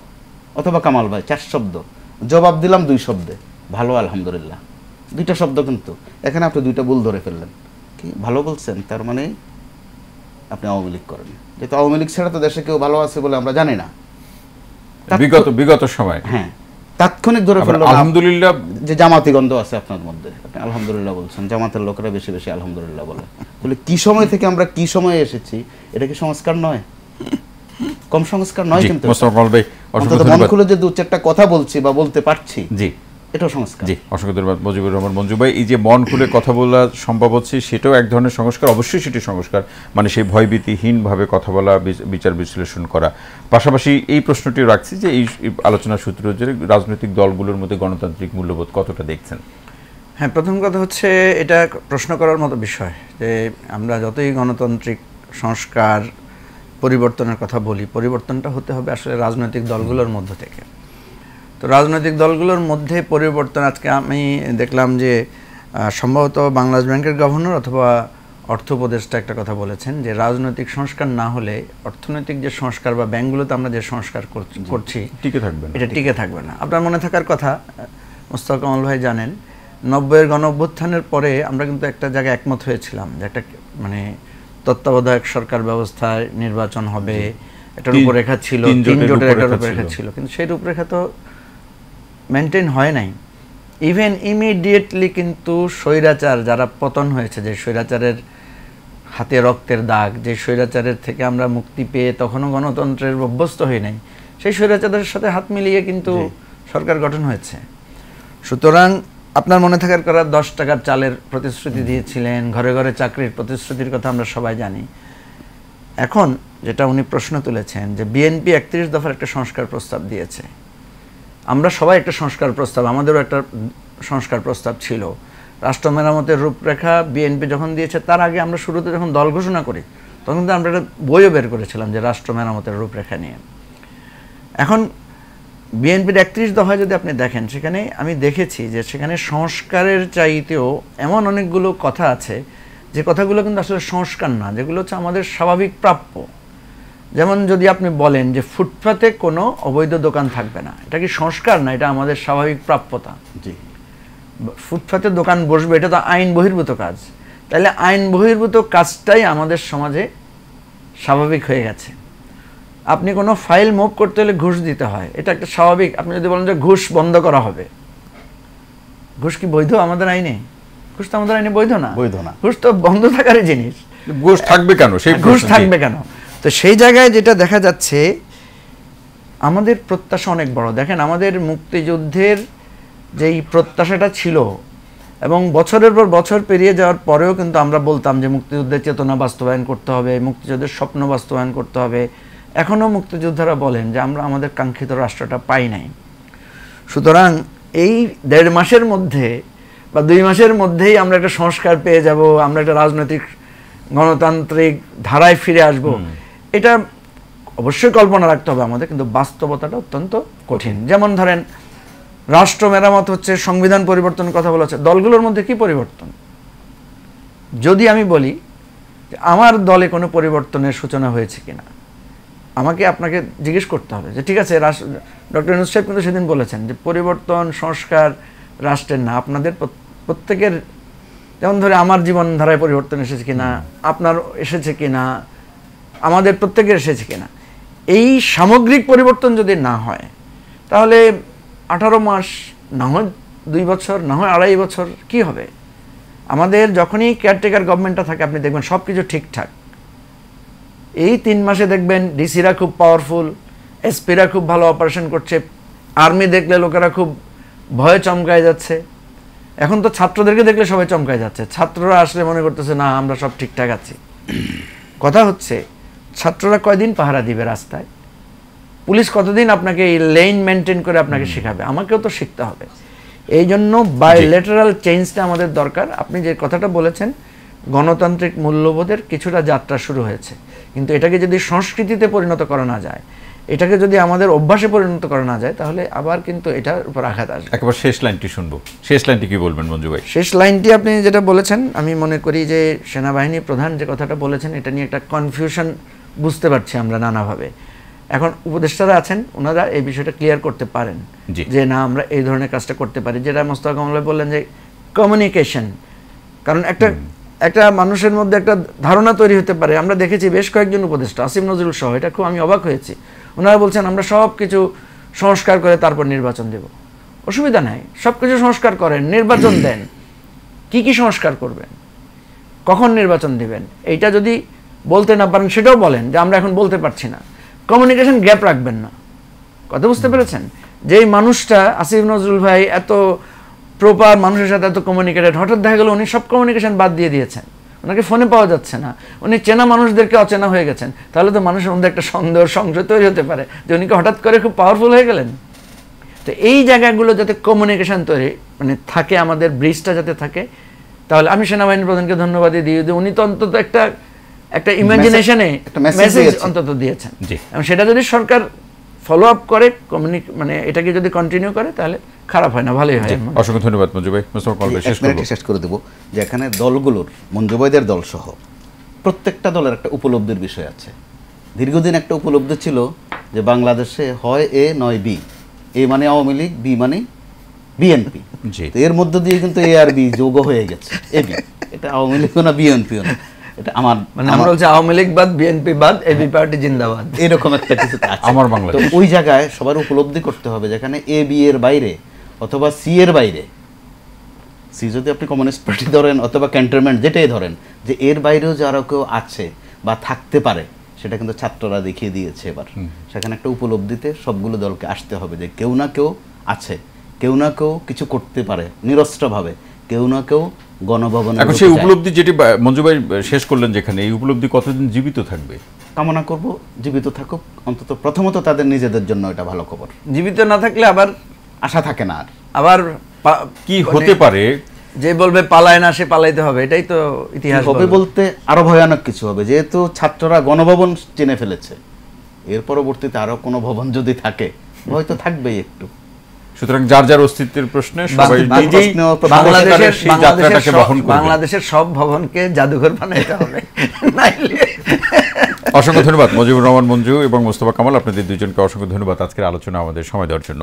অথবা কামাল ভাই চার শব্দ জবাব দিলাম দুই শব্দে ভালো আলহামদুলিল্লাহ দুইটা শব্দ কিন্তু এখানে আপনি দুইটা ভুল ধরে ফেললেন কি ভালো বলছেন তার মানে আপনি আওয়ামী লীগ করেন যেহেতু আওয়ামী লীগ ছাড়া তো দেশে কেউ ভালো আছে বলে আমরা জানি না বিগত বিগত সময় হ্যাঁ তাৎক্ষণিক ধরে ফেললো আলহামদুলিল্লাহ যে জামাতি গন্ধ আছে আপনার মধ্যে আপনি আলহামদুলিল্লাহ বলছেন জামাতের লোকেরা বেশি বেশি আলহামদুলিল্লাহ বলে বলে কি সময় থেকে আমরা কি সময়ে এসেছি এটা কি সংস্কার নয় কম সংস্কার নয় কিন্তু মন খুলে যে দু চারটা কথা বলছি বা বলতে পারছি জি এটা সংস্কার জি অসংখ্য ধন্যবাদ মুজিবুর রহমান মঞ্জু ভাই এই যে মন খুলে কথা বলা সম্ভব হচ্ছে সেটাও এক ধরনের সংস্কার অবশ্যই সেটি সংস্কার মানে সেই ভয়ভীতিহীনভাবে কথা বলা বিচার বিশ্লেষণ করা পাশাপাশি এই প্রশ্নটিও রাখছি যে এই আলোচনা সূত্র যে রাজনৈতিক দলগুলোর মধ্যে গণতান্ত্রিক মূল্যবোধ কতটা দেখছেন হ্যাঁ প্রথম কথা হচ্ছে এটা প্রশ্ন করার মতো বিষয় যে আমরা যতই গণতান্ত্রিক সংস্কার পরিবর্তনের কথা বলি পরিবর্তনটা হতে হবে আসলে রাজনৈতিক দলগুলোর মধ্যে থেকে তো রাজনৈতিক দলগুলোর মধ্যে পরিবর্তন আজকে আমি দেখলাম যে সম্ভবত বাংলাদেশ ব্যাংকের গভর্নর অথবা অর্থ উপদেষ্টা একটা কথা বলেছেন যে রাজনৈতিক সংস্কার না হলে অর্থনৈতিক যে সংস্কার বা ব্যাংকগুলোতে আমরা যে সংস্কার করছি টিকে থাকবে এটা টিকে থাকবে না আপনার মনে থাকার কথা মোস্তাক কমল ভাই জানেন নব্বইয়ের গণ অভ্যুত্থানের পরে আমরা কিন্তু একটা জায়গায় একমত হয়েছিলাম যে একটা মানে তত্ত্বাবধায়ক সরকার ব্যবস্থায় নির্বাচন হবে একটা রূপরেখা ছিল তিন জোটের একটা রূপরেখা ছিল কিন্তু সেই রূপরেখা তো মেনটেন হয় নাই ইভেন ইমিডিয়েটলি কিন্তু স্বৈরাচার যারা পতন হয়েছে যে স্বৈরাচারের হাতে রক্তের দাগ যে স্বৈরাচারের থেকে আমরা মুক্তি পেয়ে তখনও গণতন্ত্রের অভ্যস্ত হয়ে নাই সেই স্বৈরাচারের সাথে হাত মিলিয়ে কিন্তু সরকার গঠন হয়েছে সুতরাং আপনার মনে থাকার করা দশ টাকার চালের প্রতিশ্রুতি দিয়েছিলেন ঘরে ঘরে চাকরির প্রতিশ্রুতির কথা আমরা সবাই জানি এখন যেটা উনি প্রশ্ন তুলেছেন যে বিএনপি একত্রিশ দফার একটা সংস্কার প্রস্তাব দিয়েছে আমরা সবাই একটা সংস্কার প্রস্তাব আমাদেরও একটা সংস্কার প্রস্তাব ছিল রাষ্ট্র মেরামতের রূপরেখা বিএনপি যখন দিয়েছে তার আগে আমরা শুরুতে যখন দল ঘোষণা করি তখন কিন্তু আমরা একটা বইও বের করেছিলাম যে রাষ্ট্র মেরামতের রূপরেখা নিয়ে এখন বিএনপির একত্রিশ দফায় যদি আপনি দেখেন সেখানে আমি দেখেছি যে সেখানে সংস্কারের চাইতেও এমন অনেকগুলো কথা আছে যে কথাগুলো কিন্তু আসলে সংস্কার না যেগুলো হচ্ছে আমাদের স্বাভাবিক প্রাপ্য যেমন যদি আপনি বলেন যে ফুটপাতে কোনো অবৈধ দোকান থাকবে না এটা কি সংস্কার না এটা আমাদের স্বাভাবিক প্রাপ্যতা জি ফুটপাতে দোকান বসবে এটা তো আইন বহির্ভূত কাজ তাহলে আইন বহির্ভূত কাজটাই আমাদের সমাজে স্বাভাবিক হয়ে গেছে আপনি কোনো ফাইল মুভ করতে হলে ঘুষ দিতে হয় এটা একটা স্বাভাবিক আপনি যদি বলেন যে ঘুষ বন্ধ করা হবে ঘুষ কি বৈধ আমাদের আইনে ঘুষ তো আমাদের আইনে বৈধ না বৈধ না ঘুষ তো বন্ধ থাকারই জিনিস ঘুষ থাকবে কেন সেই ঘুষ থাকবে কেন তো সেই জায়গায় যেটা দেখা যাচ্ছে আমাদের প্রত্যাশা অনেক বড় দেখেন আমাদের মুক্তিযুদ্ধের যেই প্রত্যাশাটা ছিল এবং বছরের পর বছর পেরিয়ে যাওয়ার পরেও কিন্তু আমরা বলতাম যে মুক্তিযুদ্ধের চেতনা বাস্তবায়ন করতে হবে মুক্তিযুদ্ধের স্বপ্ন বাস্তবায়ন করতে হবে এখনও মুক্তিযোদ্ধারা বলেন যে আমরা আমাদের কাঙ্ক্ষিত রাষ্ট্রটা পাই নাই সুতরাং এই দেড় মাসের মধ্যে বা দুই মাসের মধ্যেই আমরা একটা সংস্কার পেয়ে যাব আমরা একটা রাজনৈতিক গণতান্ত্রিক ধারায় ফিরে আসব এটা অবশ্যই কল্পনা রাখতে হবে আমাদের কিন্তু বাস্তবতাটা অত্যন্ত কঠিন যেমন ধরেন রাষ্ট্র মেরামত হচ্ছে সংবিধান পরিবর্তন কথা বলা হচ্ছে দলগুলোর মধ্যে কি পরিবর্তন যদি আমি বলি যে আমার দলে কোনো পরিবর্তনের সূচনা হয়েছে কিনা আমাকে আপনাকে জিজ্ঞেস করতে হবে যে ঠিক আছে ডক্টর ইনুস সাহেব কিন্তু সেদিন বলেছেন যে পরিবর্তন সংস্কার রাষ্ট্রের না আপনাদের প্রত্যেকের যেমন ধরে আমার জীবনধারায় পরিবর্তন এসেছে কিনা আপনার এসেছে কিনা আমাদের প্রত্যেকের এসেছে কিনা এই সামগ্রিক পরিবর্তন যদি না হয় তাহলে আঠারো মাস না হয় দুই বছর না হয় আড়াই বছর কি হবে আমাদের যখনই কেয়ারটেকার গভর্নমেন্টটা থাকে আপনি দেখবেন সব কিছু ঠিকঠাক এই তিন মাসে দেখবেন ডিসিরা খুব পাওয়ারফুল এসপিরা খুব ভালো অপারেশন করছে আর্মি দেখলে লোকেরা খুব ভয়ে চমকায় যাচ্ছে এখন তো ছাত্রদেরকে দেখলে সবাই চমকায় যাচ্ছে ছাত্ররা আসলে মনে করতেছে না আমরা সব ঠিকঠাক আছি কথা হচ্ছে ছাত্ররা কয়দিন পাহারা দিবে রাস্তায় পুলিশ কতদিন আপনাকে এই লেন মেনটেন করে আপনাকে শেখাবে আমাকেও তো শিখতে হবে এই জন্য বায়োলেটারাল চেঞ্জটা আমাদের দরকার আপনি যে কথাটা বলেছেন গণতান্ত্রিক মূল্যবোধের কিছুটা যাত্রা শুরু হয়েছে কিন্তু এটাকে যদি সংস্কৃতিতে পরিণত করা না যায় এটাকে যদি আমাদের অভ্যাসে পরিণত করা না যায় তাহলে আবার কিন্তু এটার উপর আঘাত আসবে একবার শেষ লাইনটি শুনবো শেষ লাইনটি কি বলবেন মঞ্জু ভাই শেষ লাইনটি আপনি যেটা বলেছেন আমি মনে করি যে সেনাবাহিনী প্রধান যে কথাটা বলেছেন এটা নিয়ে একটা কনফিউশন বুঝতে পারছি আমরা নানাভাবে এখন উপদেষ্টারা আছেন ওনারা এই বিষয়টা ক্লিয়ার করতে পারেন যে না আমরা এই ধরনের কাজটা করতে পারি যেটা মোস্তাক কামলা বললেন যে কমিউনিকেশন কারণ একটা একটা মানুষের মধ্যে একটা ধারণা তৈরি হতে পারে আমরা দেখেছি বেশ কয়েকজন উপদেষ্টা আসিম নজরুল সহ এটা খুব আমি অবাক হয়েছি ওনারা বলছেন আমরা সব কিছু সংস্কার করে তারপর নির্বাচন দেব অসুবিধা নাই সব কিছু সংস্কার করেন নির্বাচন দেন কি কি সংস্কার করবেন কখন নির্বাচন দেবেন এইটা যদি বলতে না পারেন সেটাও বলেন যে আমরা এখন বলতে পারছি না কমিউনিকেশন গ্যাপ রাখবেন না কথা বুঝতে পেরেছেন যেই মানুষটা আসিফ নজরুল ভাই এত প্রপার মানুষের সাথে এত কমিউনিকেটেড হঠাৎ দেখা গেল উনি সব কমিউনিকেশন বাদ দিয়ে দিয়েছেন ওনাকে ফোনে পাওয়া যাচ্ছে না উনি চেনা মানুষদেরকে অচেনা হয়ে গেছেন তাহলে তো মানুষের মধ্যে একটা সন্দেহ সংশয় তৈরি হতে পারে যে উনিকে হঠাৎ করে খুব পাওয়ারফুল হয়ে গেলেন তো এই জায়গাগুলো যাতে কমিউনিকেশন তৈরি মানে থাকে আমাদের ব্রিজটা যাতে থাকে তাহলে আমি সেনাবাহিনী প্রধানকে ধন্যবাদ দিয়ে দিই উনি তো অন্তত একটা একটা ইমাজিনেশনে মেসেজ অন্তত দিয়েছেন এবং সেটা যদি সরকার ফলো আপ করে কমিউনিক মানে এটাকে যদি কন্টিনিউ করে তাহলে খারাপ হয় না ভালোই হয় অসংখ্য ধন্যবাদ মঞ্জু ভাই মিস্টার শেষ করে দেব যে এখানে দলগুলোর মঞ্জু ভাইদের দল সহ প্রত্যেকটা দলের একটা উপলব্ধির বিষয় আছে দীর্ঘদিন একটা উপলব্ধি ছিল যে বাংলাদেশে হয় এ নয় বি এ মানে আওয়ামী লীগ বি মানে বিএনপি এর মধ্য দিয়ে কিন্তু এ আর বি যোগ হয়ে গেছে এ বি এটা আওয়ামী লীগ না বিএনপিও না এটা আমার মানে আওয়ামী লীগ বাদ বিএনপি হ্যাঁ। পার্টি জিন্দাবাদ ওই জায়গায় সবার উপলব্ধি করতে হবে যেখানে এ বি এর বাইরে অথবা সি এর বাইরে সি যদি আপনি ধরেন অথবা ক্যান্টনমেন্ট যেটাই ধরেন যে এর বাইরেও যারা কেউ আছে বা থাকতে পারে সেটা কিন্তু ছাত্ররা দেখিয়ে দিয়েছে এবার সেখানে একটা উপলব্ধিতে সবগুলো দলকে আসতে হবে যে কেউ না কেউ আছে কেউ না কেউ কিছু করতে পারে নিরস্ত্রভাবে কেউ না কেউ গণভবন এখন সেই উপলব্ধি যেটি মঞ্জুভাই শেষ করলেন যেখানে এই উপলব্ধি কতদিন জীবিত থাকবে কামনা করব জীবিত থাকুক অন্তত প্রথমত তাদের নিজেদের জন্য এটা ভালো খবর জীবিত না থাকলে আবার আশা থাকে না আর আবার কি মানে হতে পারে যে বলবে পালায় না সে পালাইতে হবে এটাই তো ইতিহাস হবে বলতে আরো ভয়ানক কিছু হবে যেহেতু ছাত্ররা গণভবন চিনে ফেলেছে এর পরবর্তীতে আরো কোনো ভবন যদি থাকে হয়তো থাকবেই একটু সুতরাং যার যার অস্তিত্বের প্রশ্নে সবাই নিজেই বাংলাদেশের যাত্রাটাকে বহন করবে বাংলাদেশের সব ভবনকে জাদুঘর বানাইতে হবে নাইলে অসংখ্য ধন্যবাদ মজিবুর রহমান মঞ্জু এবং মোস্তফা কামাল আপনাদের দুজনকে অসংখ্য ধন্যবাদ আজকের আলোচনা আমাদের সময় দেওয়ার জন্য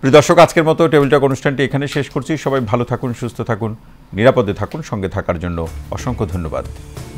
প্রিয় দর্শক আজকের মতো টেবিল টক অনুষ্ঠানটি এখানে শেষ করছি সবাই ভালো থাকুন সুস্থ থাকুন নিরাপদে থাকুন সঙ্গে থাকার জন্য অসংখ্য ধন্যবাদ